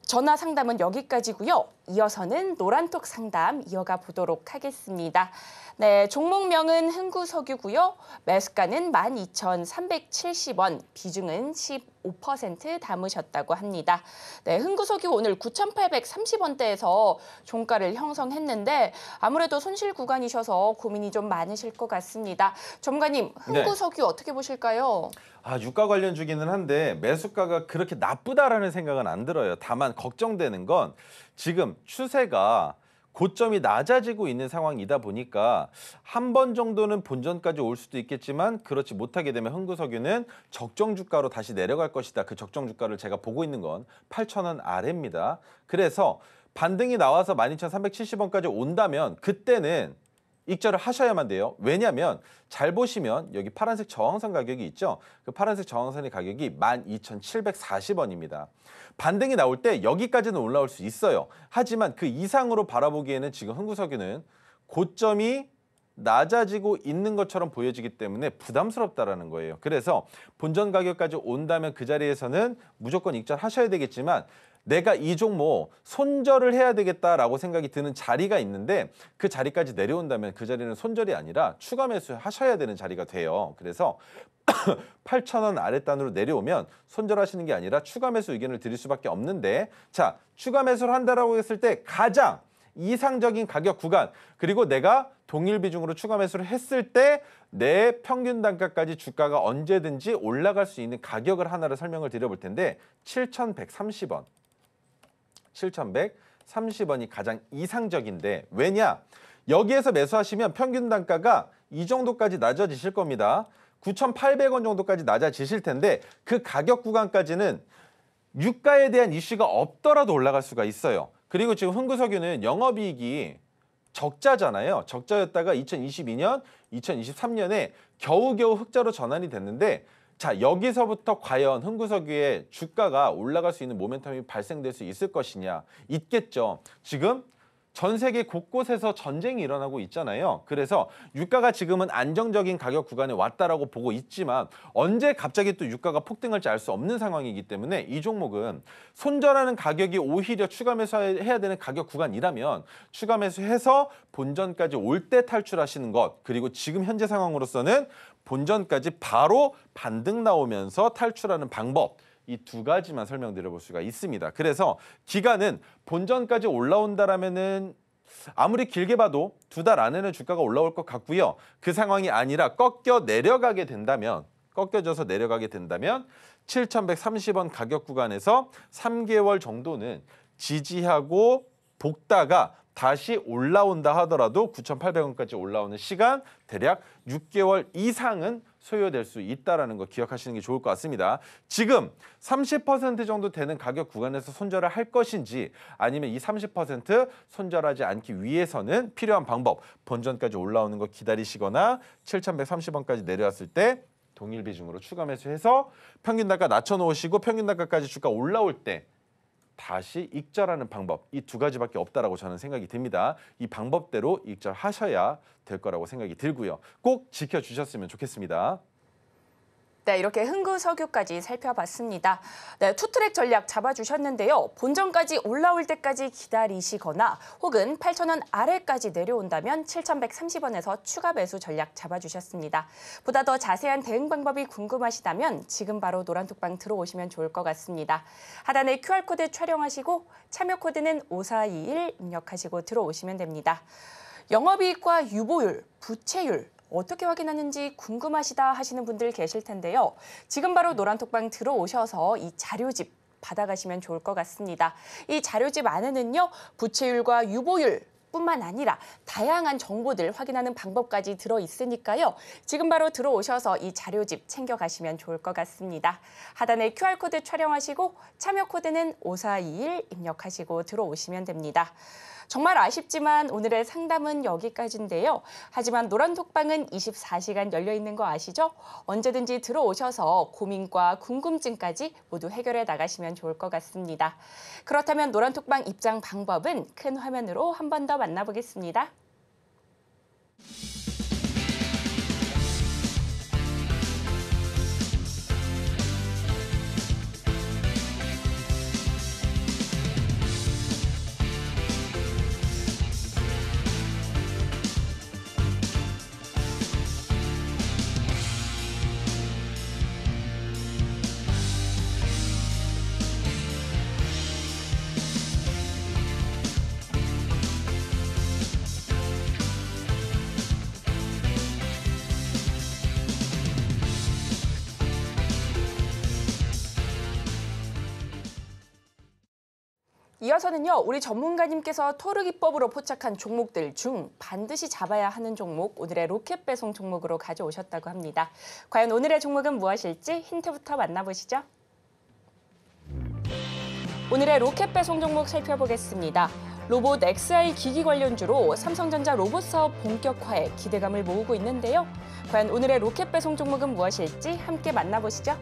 전화 상담은 여기까지고요. 이어서는 노란톡 상담 이어가 보도록 하겠습니다. 네, 종목명은 흥구석유고요. 매수가는 12,370원, 비중은 15% 담으셨다고 합니다. 네, 흥구석유 오늘 9,830원대에서 종가를 형성했는데 아무래도 손실 구간이셔서 고민이 좀 많으실 것 같습니다. 전문가님, 네. 흥구석유 네. 어떻게 보실까요? 아, 유가 관련 주기는 한데 매수가가 그렇게 나쁘다라는 생각은 안 들어요. 다만 걱정되는 건 지금 추세가 고점이 낮아지고 있는 상황이다 보니까 한 번 정도는 본전까지 올 수도 있겠지만 그렇지 못하게 되면 흥구석유는 적정 주가로 다시 내려갈 것이다. 그 적정 주가를 제가 보고 있는 건 8,000원 아래입니다. 그래서 반등이 나와서 12,370원까지 온다면 그때는 익절을 하셔야만 돼요. 왜냐하면 잘 보시면 여기 파란색 저항선 가격이 있죠. 그 파란색 저항선의 가격이 12,740원입니다. 반등이 나올 때 여기까지는 올라올 수 있어요. 하지만 그 이상으로 바라보기에는 지금 흥구석유는 고점이 낮아지고 있는 것처럼 보여지기 때문에 부담스럽다라는 거예요. 그래서 본전 가격까지 온다면 그 자리에서는 무조건 익절하셔야 되겠지만 내가 이 종목 뭐 손절을 해야 되겠다라고 생각이 드는 자리가 있는데 그 자리까지 내려온다면 그 자리는 손절이 아니라 추가 매수하셔야 되는 자리가 돼요. 그래서 8,000원 아랫단으로 내려오면 손절하시는 게 아니라 추가 매수 의견을 드릴 수밖에 없는데 자 추가 매수를 한다라고 했을 때 가장 이상적인 가격 구간 그리고 내가 동일 비중으로 추가 매수를 했을 때 내 평균 단가까지 주가가 언제든지 올라갈 수 있는 가격을 하나를 설명을 드려볼 텐데 7,130원 7,130원이 가장 이상적인데 왜냐? 여기에서 매수하시면 평균 단가가 이 정도까지 낮아지실 겁니다. 9,800원 정도까지 낮아지실 텐데 그 가격 구간까지는 유가에 대한 이슈가 없더라도 올라갈 수가 있어요. 그리고 지금 흥구석유는 영업이익이 적자잖아요. 적자였다가 2022년, 2023년에 겨우겨우 흑자로 전환이 됐는데 자 여기서부터 과연 흥구석유의 주가가 올라갈 수 있는 모멘텀이 발생될 수 있을 것이냐 있겠죠 지금 전 세계 곳곳에서 전쟁이 일어나고 있잖아요 그래서 유가가 지금은 안정적인 가격 구간에 왔다라고 보고 있지만 언제 갑자기 또 유가가 폭등할지 알 수 없는 상황이기 때문에 이 종목은 손절하는 가격이 오히려 추가 매수해야 되는 가격 구간이라면 추가 매수해서 본전까지 올 때 탈출하시는 것 그리고 지금 현재 상황으로서는 본전까지 바로 반등 나오면서 탈출하는 방법 이 두 가지만 설명드려 볼 수가 있습니다. 그래서 기간은 본전까지 올라온다라면은 아무리 길게 봐도 두 달 안에는 주가가 올라올 것 같고요. 그 상황이 아니라 꺾여 내려가게 된다면 꺾여져서 내려가게 된다면 7,130원 가격 구간에서 3개월 정도는 지지하고 복다가 다시 올라온다 하더라도 9,800원까지 올라오는 시간 대략 6개월 이상은 소요될 수 있다라는 거 기억하시는 게 좋을 것 같습니다. 지금 30% 정도 되는 가격 구간에서 손절을 할 것인지 아니면 이 30% 손절하지 않기 위해서는 필요한 방법 본전까지 올라오는 거 기다리시거나 7,130원까지 내려왔을 때 동일 비중으로 추가 매수해서 평균 단가 낮춰 놓으시고 평균 단가까지 주가 올라올 때 다시 익절하는 방법 이 두 가지밖에 없다라고 저는 생각이 듭니다. 이 방법대로 익절하셔야 될 거라고 생각이 들고요. 꼭 지켜주셨으면 좋겠습니다. 네, 이렇게 흥구 석유까지 살펴봤습니다. 네, 투트랙 전략 잡아주셨는데요. 본전까지 올라올 때까지 기다리시거나 혹은 8,000원 아래까지 내려온다면 7,130원에서 추가 매수 전략 잡아주셨습니다. 보다 더 자세한 대응 방법이 궁금하시다면 지금 바로 노란톡방 들어오시면 좋을 것 같습니다. 하단에 QR코드 촬영하시고 참여 코드는 5421 입력하시고 들어오시면 됩니다. 영업이익과 유보율, 부채율, 어떻게 확인하는지 궁금하시다 하시는 분들 계실 텐데요. 지금 바로 노란톡방 들어오셔서 이 자료집 받아가시면 좋을 것 같습니다. 이 자료집 안에는요, 부채율과 유보율, 뿐만 아니라 다양한 정보들 확인하는 방법까지 들어 있으니까요. 지금 바로 들어오셔서 이 자료집 챙겨가시면 좋을 것 같습니다. 하단에 QR코드 촬영하시고 참여 코드는 5421 입력하시고 들어오시면 됩니다. 정말 아쉽지만 오늘의 상담은 여기까지인데요. 하지만 노란톡방은 24시간 열려 있는 거 아시죠? 언제든지 들어오셔서 고민과 궁금증까지 모두 해결해 나가시면 좋을 것 같습니다. 그렇다면 노란톡방 입장 방법은 큰 화면으로 한번더 만나보겠습니다. 이어서는요, 우리 전문가님께서 토르 기법으로 포착한 종목들 중 반드시 잡아야 하는 종목, 오늘의 로켓 배송 종목으로 가져오셨다고 합니다. 과연 오늘의 종목은 무엇일지 힌트부터 만나보시죠. 오늘의 로켓 배송 종목 살펴보겠습니다. 로봇 XR 기기 관련주로 삼성전자 로봇 사업 본격화에 기대감을 모으고 있는데요. 과연 오늘의 로켓 배송 종목은 무엇일지 함께 만나보시죠.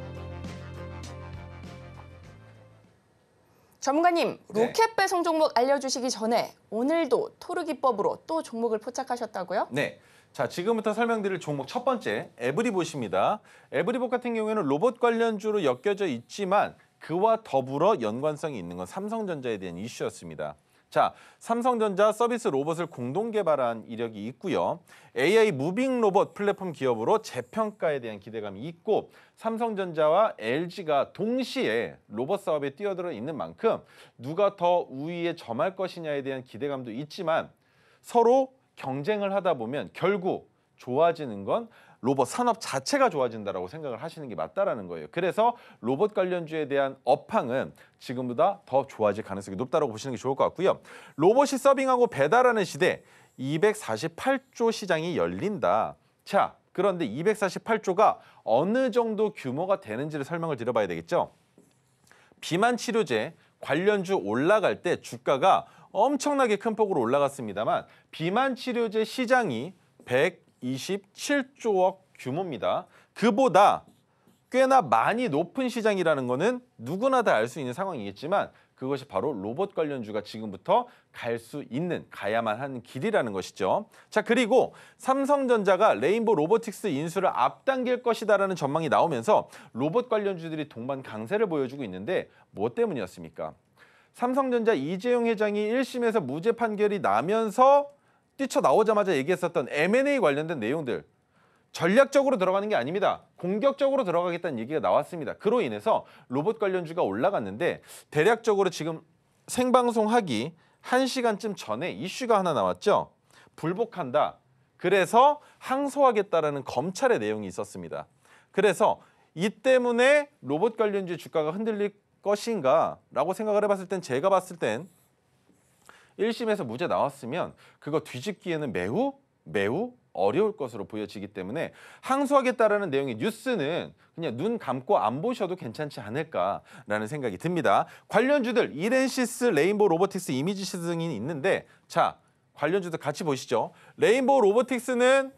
전문가님, 네. 로켓 배송 종목 알려주시기 전에 오늘도 토르기법으로 또 종목을 포착하셨다고요? 네. 자, 지금부터 설명드릴 종목 첫 번째, 에브리봇입니다. 에브리봇 같은 경우에는 로봇 관련주로 엮여져 있지만 그와 더불어 연관성이 있는 건 삼성전자에 대한 이슈였습니다. 자, 삼성전자 서비스 로봇을 공동 개발한 이력이 있고요. AI 무빙 로봇 플랫폼 기업으로 재평가에 대한 기대감이 있고 삼성전자와 LG가 동시에 로봇 사업에 뛰어들어 있는 만큼 누가 더 우위에 점할 것이냐에 대한 기대감도 있지만 서로 경쟁을 하다 보면 결국 좋아지는 건 로봇 산업 자체가 좋아진다라고 생각을 하시는 게 맞다라는 거예요. 그래서 로봇 관련주에 대한 업황은 지금보다 더 좋아질 가능성이 높다라고 보시는 게 좋을 것 같고요. 로봇이 서빙하고 배달하는 시대 248조 시장이 열린다. 자, 그런데 248조가 어느 정도 규모가 되는지를 설명을 드려봐야 되겠죠. 비만 치료제 관련주 올라갈 때 주가가 엄청나게 큰 폭으로 올라갔습니다만 비만 치료제 시장이 27조억 규모입니다. 그보다 꽤나 많이 높은 시장이라는 것은 누구나 다 알 수 있는 상황이겠지만 그것이 바로 로봇 관련주가 지금부터 갈 수 있는 가야만 하는 길이라는 것이죠. 자 그리고 삼성전자가 레인보 로보틱스 인수를 앞당길 것이다라는 전망이 나오면서 로봇 관련주들이 동반 강세를 보여주고 있는데 뭐 때문이었습니까? 삼성전자 이재용 회장이 1심에서 무죄 판결이 나면서 뛰쳐나오자마자 얘기했었던 M&A 관련된 내용들 전략적으로 들어가는 게 아닙니다. 공격적으로 들어가겠다는 얘기가 나왔습니다. 그로 인해서 로봇 관련주가 올라갔는데 대략적으로 지금 생방송하기 1시간쯤 전에 이슈가 하나 나왔죠. 불복한다. 그래서 항소하겠다라는 검찰의 내용이 있었습니다. 그래서 이 때문에 로봇 관련주 주가가 흔들릴 것인가 라고 생각을 해봤을 땐 제가 봤을 땐 1심에서 무죄 나왔으면 그거 뒤집기에는 매우 매우 어려울 것으로 보여지기 때문에 항소하겠다라는 내용의 뉴스는 그냥 눈 감고 안 보셔도 괜찮지 않을까라는 생각이 듭니다. 관련주들 이렌시스, 레인보우 로보틱스, 이미지시 등이 있는데 자 관련주들 같이 보시죠. 레인보우 로보틱스는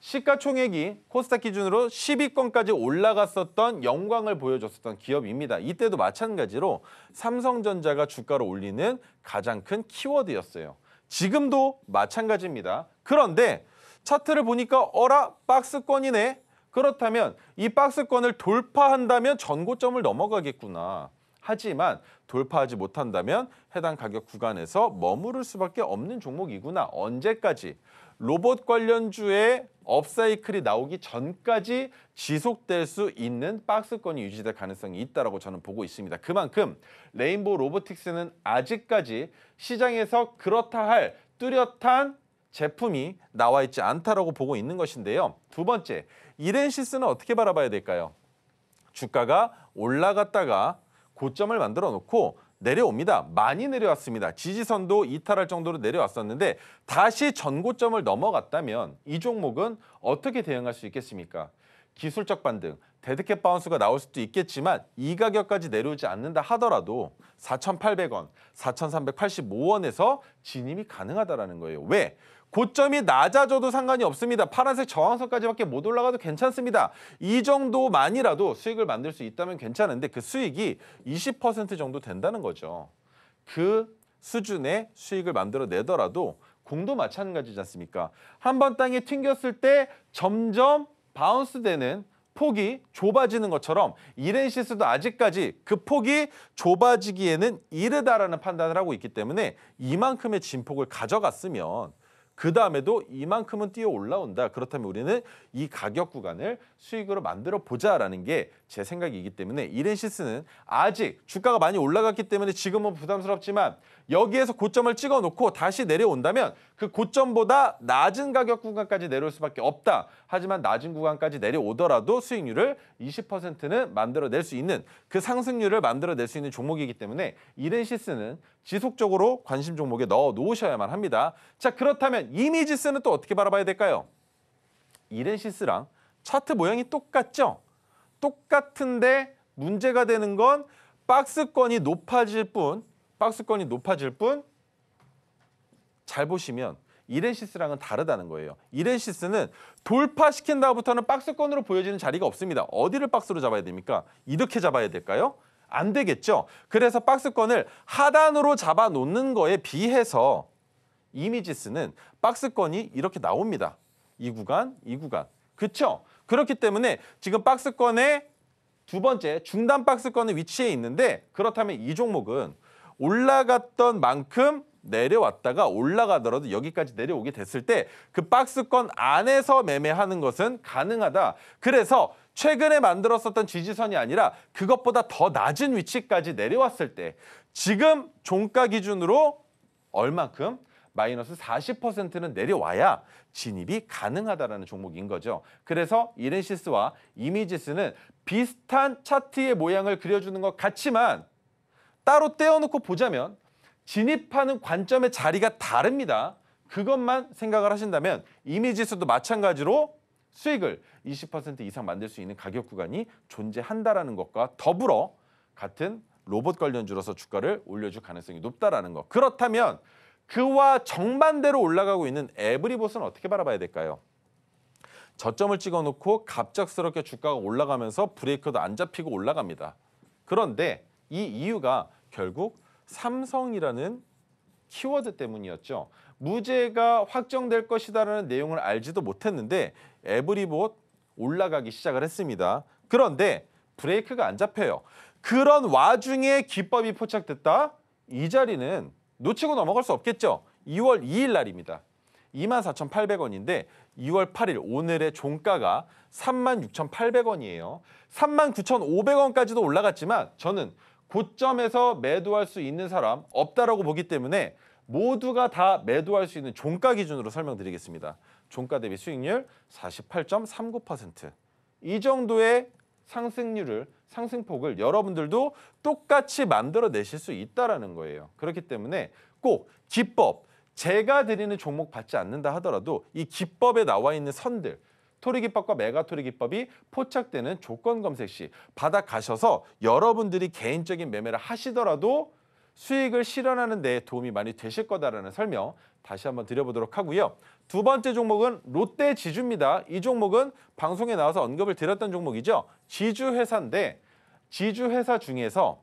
시가총액이 코스닥 기준으로 10위권까지 올라갔었던 영광을 보여줬었던 기업입니다. 이때도 마찬가지로 삼성전자가 주가를 올리는 가장 큰 키워드였어요. 지금도 마찬가지입니다. 그런데 차트를 보니까 어라 박스권이네. 그렇다면 이 박스권을 돌파한다면 전고점을 넘어가겠구나. 하지만 돌파하지 못한다면 해당 가격 구간에서 머무를 수밖에 없는 종목이구나. 언제까지? 로봇 관련주의 업사이클이 나오기 전까지 지속될 수 있는 박스권이 유지될 가능성이 있다고 저는 보고 있습니다. 그만큼 레인보우 로보틱스는 아직까지 시장에서 그렇다 할 뚜렷한 제품이 나와 있지 않다라고 보고 있는 것인데요. 두 번째, 이렌시스는 어떻게 바라봐야 될까요? 주가가 올라갔다가 고점을 만들어 놓고 내려옵니다. 많이 내려왔습니다. 지지선도 이탈할 정도로 내려왔었는데 다시 전고점을 넘어갔다면 이 종목은 어떻게 대응할 수 있겠습니까? 기술적 반등, 데드캣 바운스가 나올 수도 있겠지만 이 가격까지 내려오지 않는다 하더라도 4,800원, 4,385원에서 진입이 가능하다라는 거예요. 왜? 고점이 낮아져도 상관이 없습니다. 파란색 저항선까지밖에 못 올라가도 괜찮습니다. 이 정도만이라도 수익을 만들 수 있다면 괜찮은데 그 수익이 20% 정도 된다는 거죠. 그 수준의 수익을 만들어내더라도 공도 마찬가지지 않습니까? 한 번 땅에 튕겼을 때 점점 바운스 되는 폭이 좁아지는 것처럼 이렌시스도 아직까지 그 폭이 좁아지기에는 이르다라는 판단을 하고 있기 때문에 이만큼의 진폭을 가져갔으면 그 다음에도 이만큼은 뛰어 올라온다. 그렇다면 우리는 이 가격 구간을 수익으로 만들어 보자라는 게제 생각이기 때문에 이랜시스는 아직 주가가 많이 올라갔기 때문에 지금은 부담스럽지만 여기에서 고점을 찍어놓고 다시 내려온다면 그 고점보다 낮은 가격 구간까지 내려올 수밖에 없다. 하지만 낮은 구간까지 내려오더라도 수익률을 20%는 만들어낼 수 있는 그 상승률을 만들어낼 수 있는 종목이기 때문에 이랜시스는 지속적으로 관심 종목에 넣어 놓으셔야만 합니다. 자 그렇다면 이미지스는 또 어떻게 바라봐야 될까요? 이랜시스랑 차트 모양이 똑같죠? 똑같은데 문제가 되는 건 박스권이 높아질 뿐 박스권이 높아질 뿐 잘 보시면 이레시스랑은 다르다는 거예요. 이레시스는 돌파시킨다부터는 음 박스권으로 보여지는 자리가 없습니다. 어디를 박스로 잡아야 됩니까? 이렇게 잡아야 될까요? 안 되겠죠. 그래서 박스권을 하단으로 잡아 놓는 거에 비해서 이미지스는 박스권이 이렇게 나옵니다. 이 구간, 이 구간. 그쵸? 그렇기 때문에 지금 박스권의 두 번째 중단 박스권의 위치에 있는데 그렇다면 이 종목은 올라갔던 만큼 내려왔다가 올라가더라도 여기까지 내려오게 됐을 때 그 박스권 안에서 매매하는 것은 가능하다. 그래서 최근에 만들었었던 지지선이 아니라 그것보다 더 낮은 위치까지 내려왔을 때 지금 종가 기준으로 얼만큼 마이너스 40%는 내려와야 진입이 가능하다는 종목인 거죠. 그래서 이렌시스와 이미지스는 비슷한 차트의 모양을 그려주는 것 같지만 따로 떼어놓고 보자면 진입하는 관점의 자리가 다릅니다. 그것만 생각을 하신다면 이미지스도 마찬가지로 수익을 20% 이상 만들 수 있는 가격 구간이 존재한다라는 것과 더불어 같은 로봇 관련주로서 주가를 올려줄 가능성이 높다라는 것. 그렇다면 그와 정반대로 올라가고 있는 에브리봇은 어떻게 바라봐야 될까요? 저점을 찍어놓고 갑작스럽게 주가가 올라가면서 브레이크도 안 잡히고 올라갑니다. 그런데 이 이유가 결국 삼성이라는 키워드 때문이었죠. 무죄가 확정될 것이다라는 내용을 알지도 못했는데 에브리봇 올라가기 시작을 했습니다. 그런데 브레이크가 안 잡혀요. 그런 와중에 기법이 포착됐다? 이 자리는 놓치고 넘어갈 수 없겠죠. 2월 2일 날입니다. 24,800원인데 2월 8일 오늘의 종가가 36,800원이에요. 39,500원까지도 올라갔지만 저는 고점에서 매도할 수 있는 사람 없다라고 보기 때문에 모두가 다 매도할 수 있는 종가 기준으로 설명드리겠습니다. 종가 대비 수익률 48.39%. 이 정도의 상승률을 상승폭을 여러분들도 똑같이 만들어내실 수 있다라는 거예요. 그렇기 때문에 꼭 기법, 제가 드리는 종목 받지 않는다 하더라도 이 기법에 나와 있는 선들, 토리 기법과 메가토리 기법이 포착되는 조건 검색 시 받아가셔서 여러분들이 개인적인 매매를 하시더라도 수익을 실현하는 데 도움이 많이 되실 거다라는 설명 다시 한번 드려보도록 하고요. 두 번째 종목은 롯데 지주입니다. 이 종목은 방송에 나와서 언급을 드렸던 종목이죠. 지주회사인데 지주회사 중에서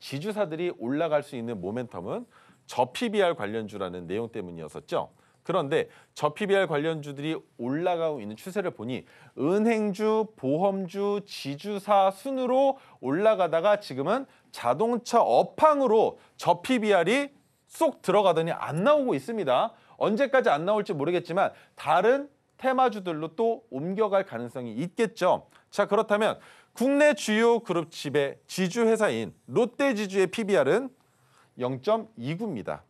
지주사들이 올라갈 수 있는 모멘텀은 저 PBR 관련주라는 내용 때문이었었죠. 그런데 저 PBR 관련주들이 올라가고 있는 추세를 보니 은행주, 보험주, 지주사 순으로 올라가다가 지금은 자동차 업황으로 저 PBR이 쏙 들어가더니 안 나오고 있습니다. 언제까지 안 나올지 모르겠지만 다른 테마주들로 또 옮겨갈 가능성이 있겠죠. 자 그렇다면 국내 주요 그룹 집의 지주회사인 롯데지주의 PBR은 0.29입니다.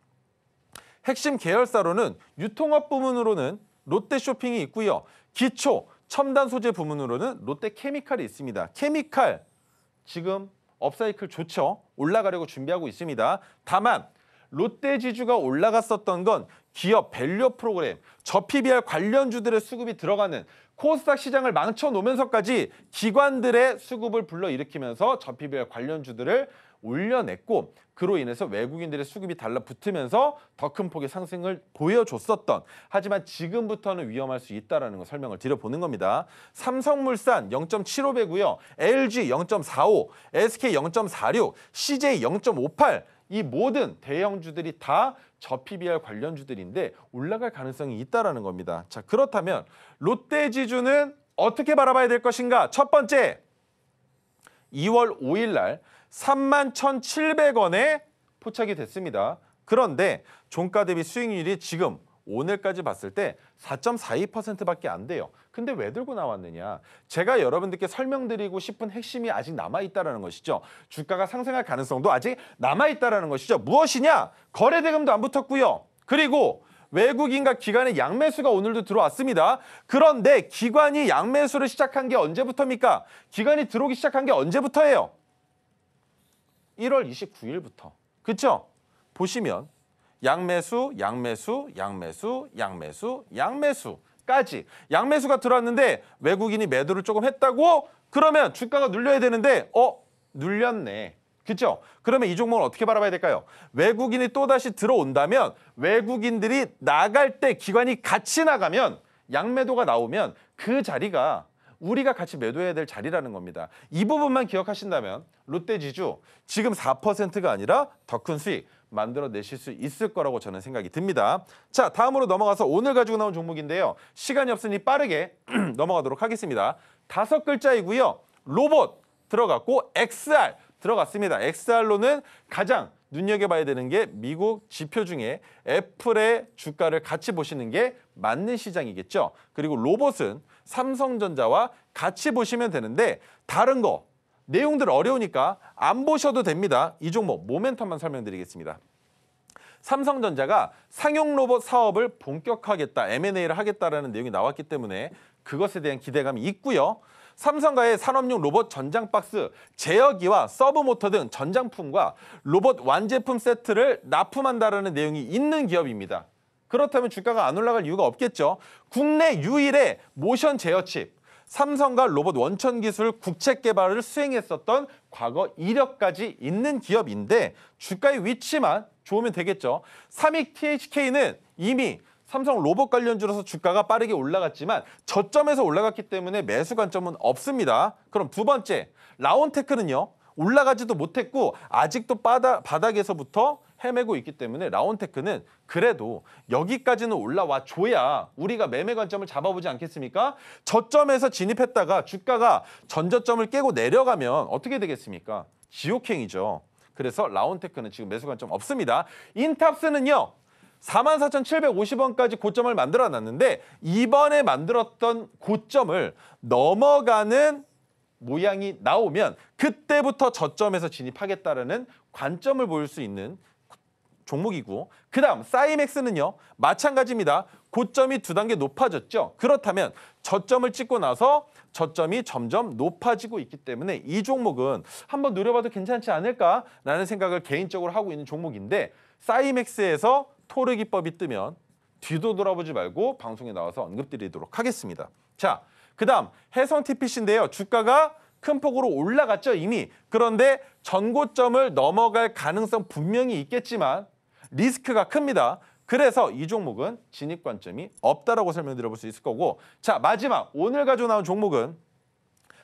핵심 계열사로는 유통업 부문으로는 롯데쇼핑이 있고요. 기초, 첨단 소재 부문으로는 롯데케미칼이 있습니다. 케미칼, 지금 업사이클 좋죠? 올라가려고 준비하고 있습니다. 다만 롯데지주가 올라갔었던 건 기업 밸류 프로그램, 저 PBR 관련주들의 수급이 들어가는 코스닥 시장을 망쳐놓으면서까지 기관들의 수급을 불러일으키면서 저 PBR 관련주들을 올려냈고 그로 인해서 외국인들의 수급이 달라붙으면서 더 큰 폭의 상승을 보여줬었던 하지만 지금부터는 위험할 수 있다는 걸 설명을 드려보는 겁니다. 삼성물산 0.75배고요. LG 0.45, SK 0.46, CJ 0.58이 모든 대형주들이 다 저 PBR 관련주들인데 올라갈 가능성이 있다라는 겁니다. 자 그렇다면 롯데 지주는 어떻게 바라봐야 될 것인가? 첫 번째, 2월 5일 날 31,700원에 포착이 됐습니다. 그런데 종가 대비 수익률이 지금 오늘까지 봤을 때 4.42%밖에 안 돼요. 근데 왜 들고 나왔느냐? 제가 여러분들께 설명드리고 싶은 핵심이 아직 남아 있다는 것이죠. 주가가 상승할 가능성도 아직 남아 있다는 것이죠. 무엇이냐? 거래 대금도 안 붙었고요. 그리고 외국인과 기관의 양매수가 오늘도 들어왔습니다. 그런데 기관이 양매수를 시작한 게 언제부터입니까? 기관이 들어오기 시작한 게 언제부터예요? 1월 29일부터. 그렇죠? 보시면 양매수, 양매수, 양매수, 양매수, 양매수까지 양매수가 들어왔는데 외국인이 매도를 조금 했다고 그러면 주가가 눌려야 되는데 어 눌렸네. 그렇죠? 그러면 이 종목을 어떻게 바라봐야 될까요? 외국인이 또다시 들어온다면 외국인들이 나갈 때 기관이 같이 나가면 양매도가 나오면 그 자리가 우리가 같이 매도해야 될 자리라는 겁니다. 이 부분만 기억하신다면 롯데지주 지금 4%가 아니라 더 큰 수익 만들어내실 수 있을 거라고 저는 생각이 듭니다. 자, 다음으로 넘어가서 오늘 가지고 나온 종목인데요. 시간이 없으니 빠르게 넘어가도록 하겠습니다. 다섯 글자이고요. 로봇 들어갔고 XR 들어갔습니다. XR로는 가장 눈여겨봐야 되는 게 미국 지표 중에 애플의 주가를 같이 보시는 게 맞는 시장이겠죠. 그리고 로봇은 삼성전자와 같이 보시면 되는데 다른 거 내용들 어려우니까 안 보셔도 됩니다. 이 종목 모멘텀만 설명드리겠습니다. 삼성전자가 상용 로봇 사업을 본격화하겠다, M&A를 하겠다라는 내용이 나왔기 때문에 그것에 대한 기대감이 있고요. 삼성과의 산업용 로봇 전장 박스, 제어기와 서브모터 등 전장품과 로봇 완제품 세트를 납품한다라는 내용이 있는 기업입니다. 그렇다면 주가가 안 올라갈 이유가 없겠죠. 국내 유일의 모션 제어칩, 삼성과 로봇 원천 기술 국책 개발을 수행했었던 과거 이력까지 있는 기업인데 주가의 위치만 좋으면 되겠죠. 삼익 THK는 이미 삼성 로봇 관련주로서 주가가 빠르게 올라갔지만 저점에서 올라갔기 때문에 매수 관점은 없습니다. 그럼 두 번째, 라온테크는요. 올라가지도 못했고 아직도 바닥, 바닥에서부터 헤매고 있기 때문에 라온테크는 그래도 여기까지는 올라와 줘야 우리가 매매 관점을 잡아보지 않겠습니까? 저점에서 진입했다가 주가가 전저점을 깨고 내려가면 어떻게 되겠습니까? 지옥행이죠. 그래서 라온테크는 지금 매수 관점 없습니다. 인탑스는요. 44,750원까지 고점을 만들어놨는데 이번에 만들었던 고점을 넘어가는 모양이 나오면 그때부터 저점에서 진입하겠다라는 관점을 보일 수 있는 종목이고 그 다음 사이맥스는요 마찬가지입니다 고점이 두 단계 높아졌죠 그렇다면 저점을 찍고 나서 저점이 점점 높아지고 있기 때문에 이 종목은 한번 노려봐도 괜찮지 않을까라는 생각을 개인적으로 하고 있는 종목인데 사이맥스에서 토르기법이 뜨면 뒤도 돌아보지 말고 방송에 나와서 언급드리도록 하겠습니다 자그 다음 해성 TPC인데요 주가가 큰 폭으로 올라갔죠 이미 그런데 전고점을 넘어갈 가능성 분명히 있겠지만 리스크가 큽니다. 그래서 이 종목은 진입 관점이 없다라고 설명드려볼 수 있을 거고 자 마지막 오늘 가져 나온 종목은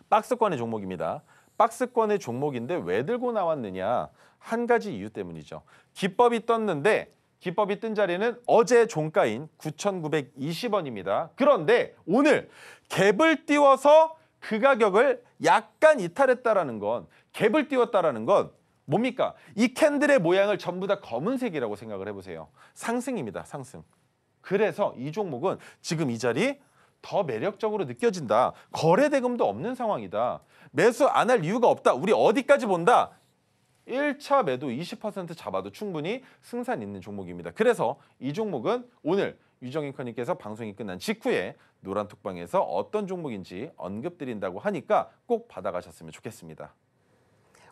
박스권의 종목입니다. 박스권의 종목인데 왜 들고 나왔느냐 한 가지 이유 때문이죠. 기법이 떴는데 기법이 뜬 자리는 어제 종가인 9,920원입니다. 그런데 오늘 갭을 띄워서 그 가격을 약간 이탈했다라는 건 갭을 띄웠다라는 건 뭡니까? 이 캔들의 모양을 전부 다 검은색이라고 생각을 해보세요. 상승입니다. 상승. 그래서 이 종목은 지금 이 자리 더 매력적으로 느껴진다. 거래 대금도 없는 상황이다. 매수 안 할 이유가 없다. 우리 어디까지 본다? 1차 매도 20% 잡아도 충분히 승산 있는 종목입니다. 그래서 이 종목은 오늘 유정인커님께서 방송이 끝난 직후에 노란톡방에서 어떤 종목인지 언급드린다고 하니까 꼭 받아가셨으면 좋겠습니다.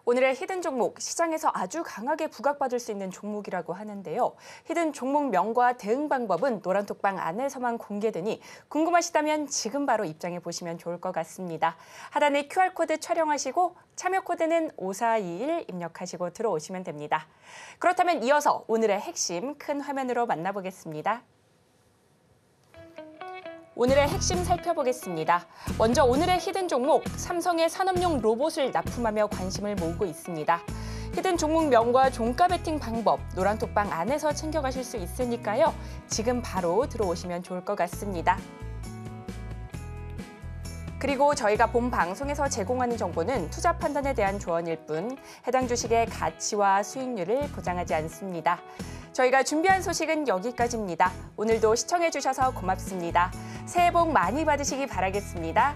오늘의 히든 종목, 시장에서 아주 강하게 부각받을 수 있는 종목이라고 하는데요. 히든 종목명과 대응 방법은 노란톡방 안에서만 공개되니 궁금하시다면 지금 바로 입장해 보시면 좋을 것 같습니다. 하단에 QR코드 촬영하시고 참여 코드는 5421 입력하시고 들어오시면 됩니다. 그렇다면 이어서 오늘의 핵심 큰 화면으로 만나보겠습니다. 오늘의 핵심 살펴보겠습니다. 먼저 오늘의 히든 종목, 삼성의 산업용 로봇을 납품하며 관심을 모으고 있습니다. 히든 종목명과 종가 베팅 방법, 노란톡방 안에서 챙겨가실 수 있으니까요. 지금 바로 들어오시면 좋을 것 같습니다. 그리고 저희가 본 방송에서 제공하는 정보는 투자 판단에 대한 조언일 뿐 해당 주식의 가치와 수익률을 보장하지 않습니다. 저희가 준비한 소식은 여기까지입니다. 오늘도 시청해주셔서 고맙습니다. 새해 복 많이 받으시기 바라겠습니다.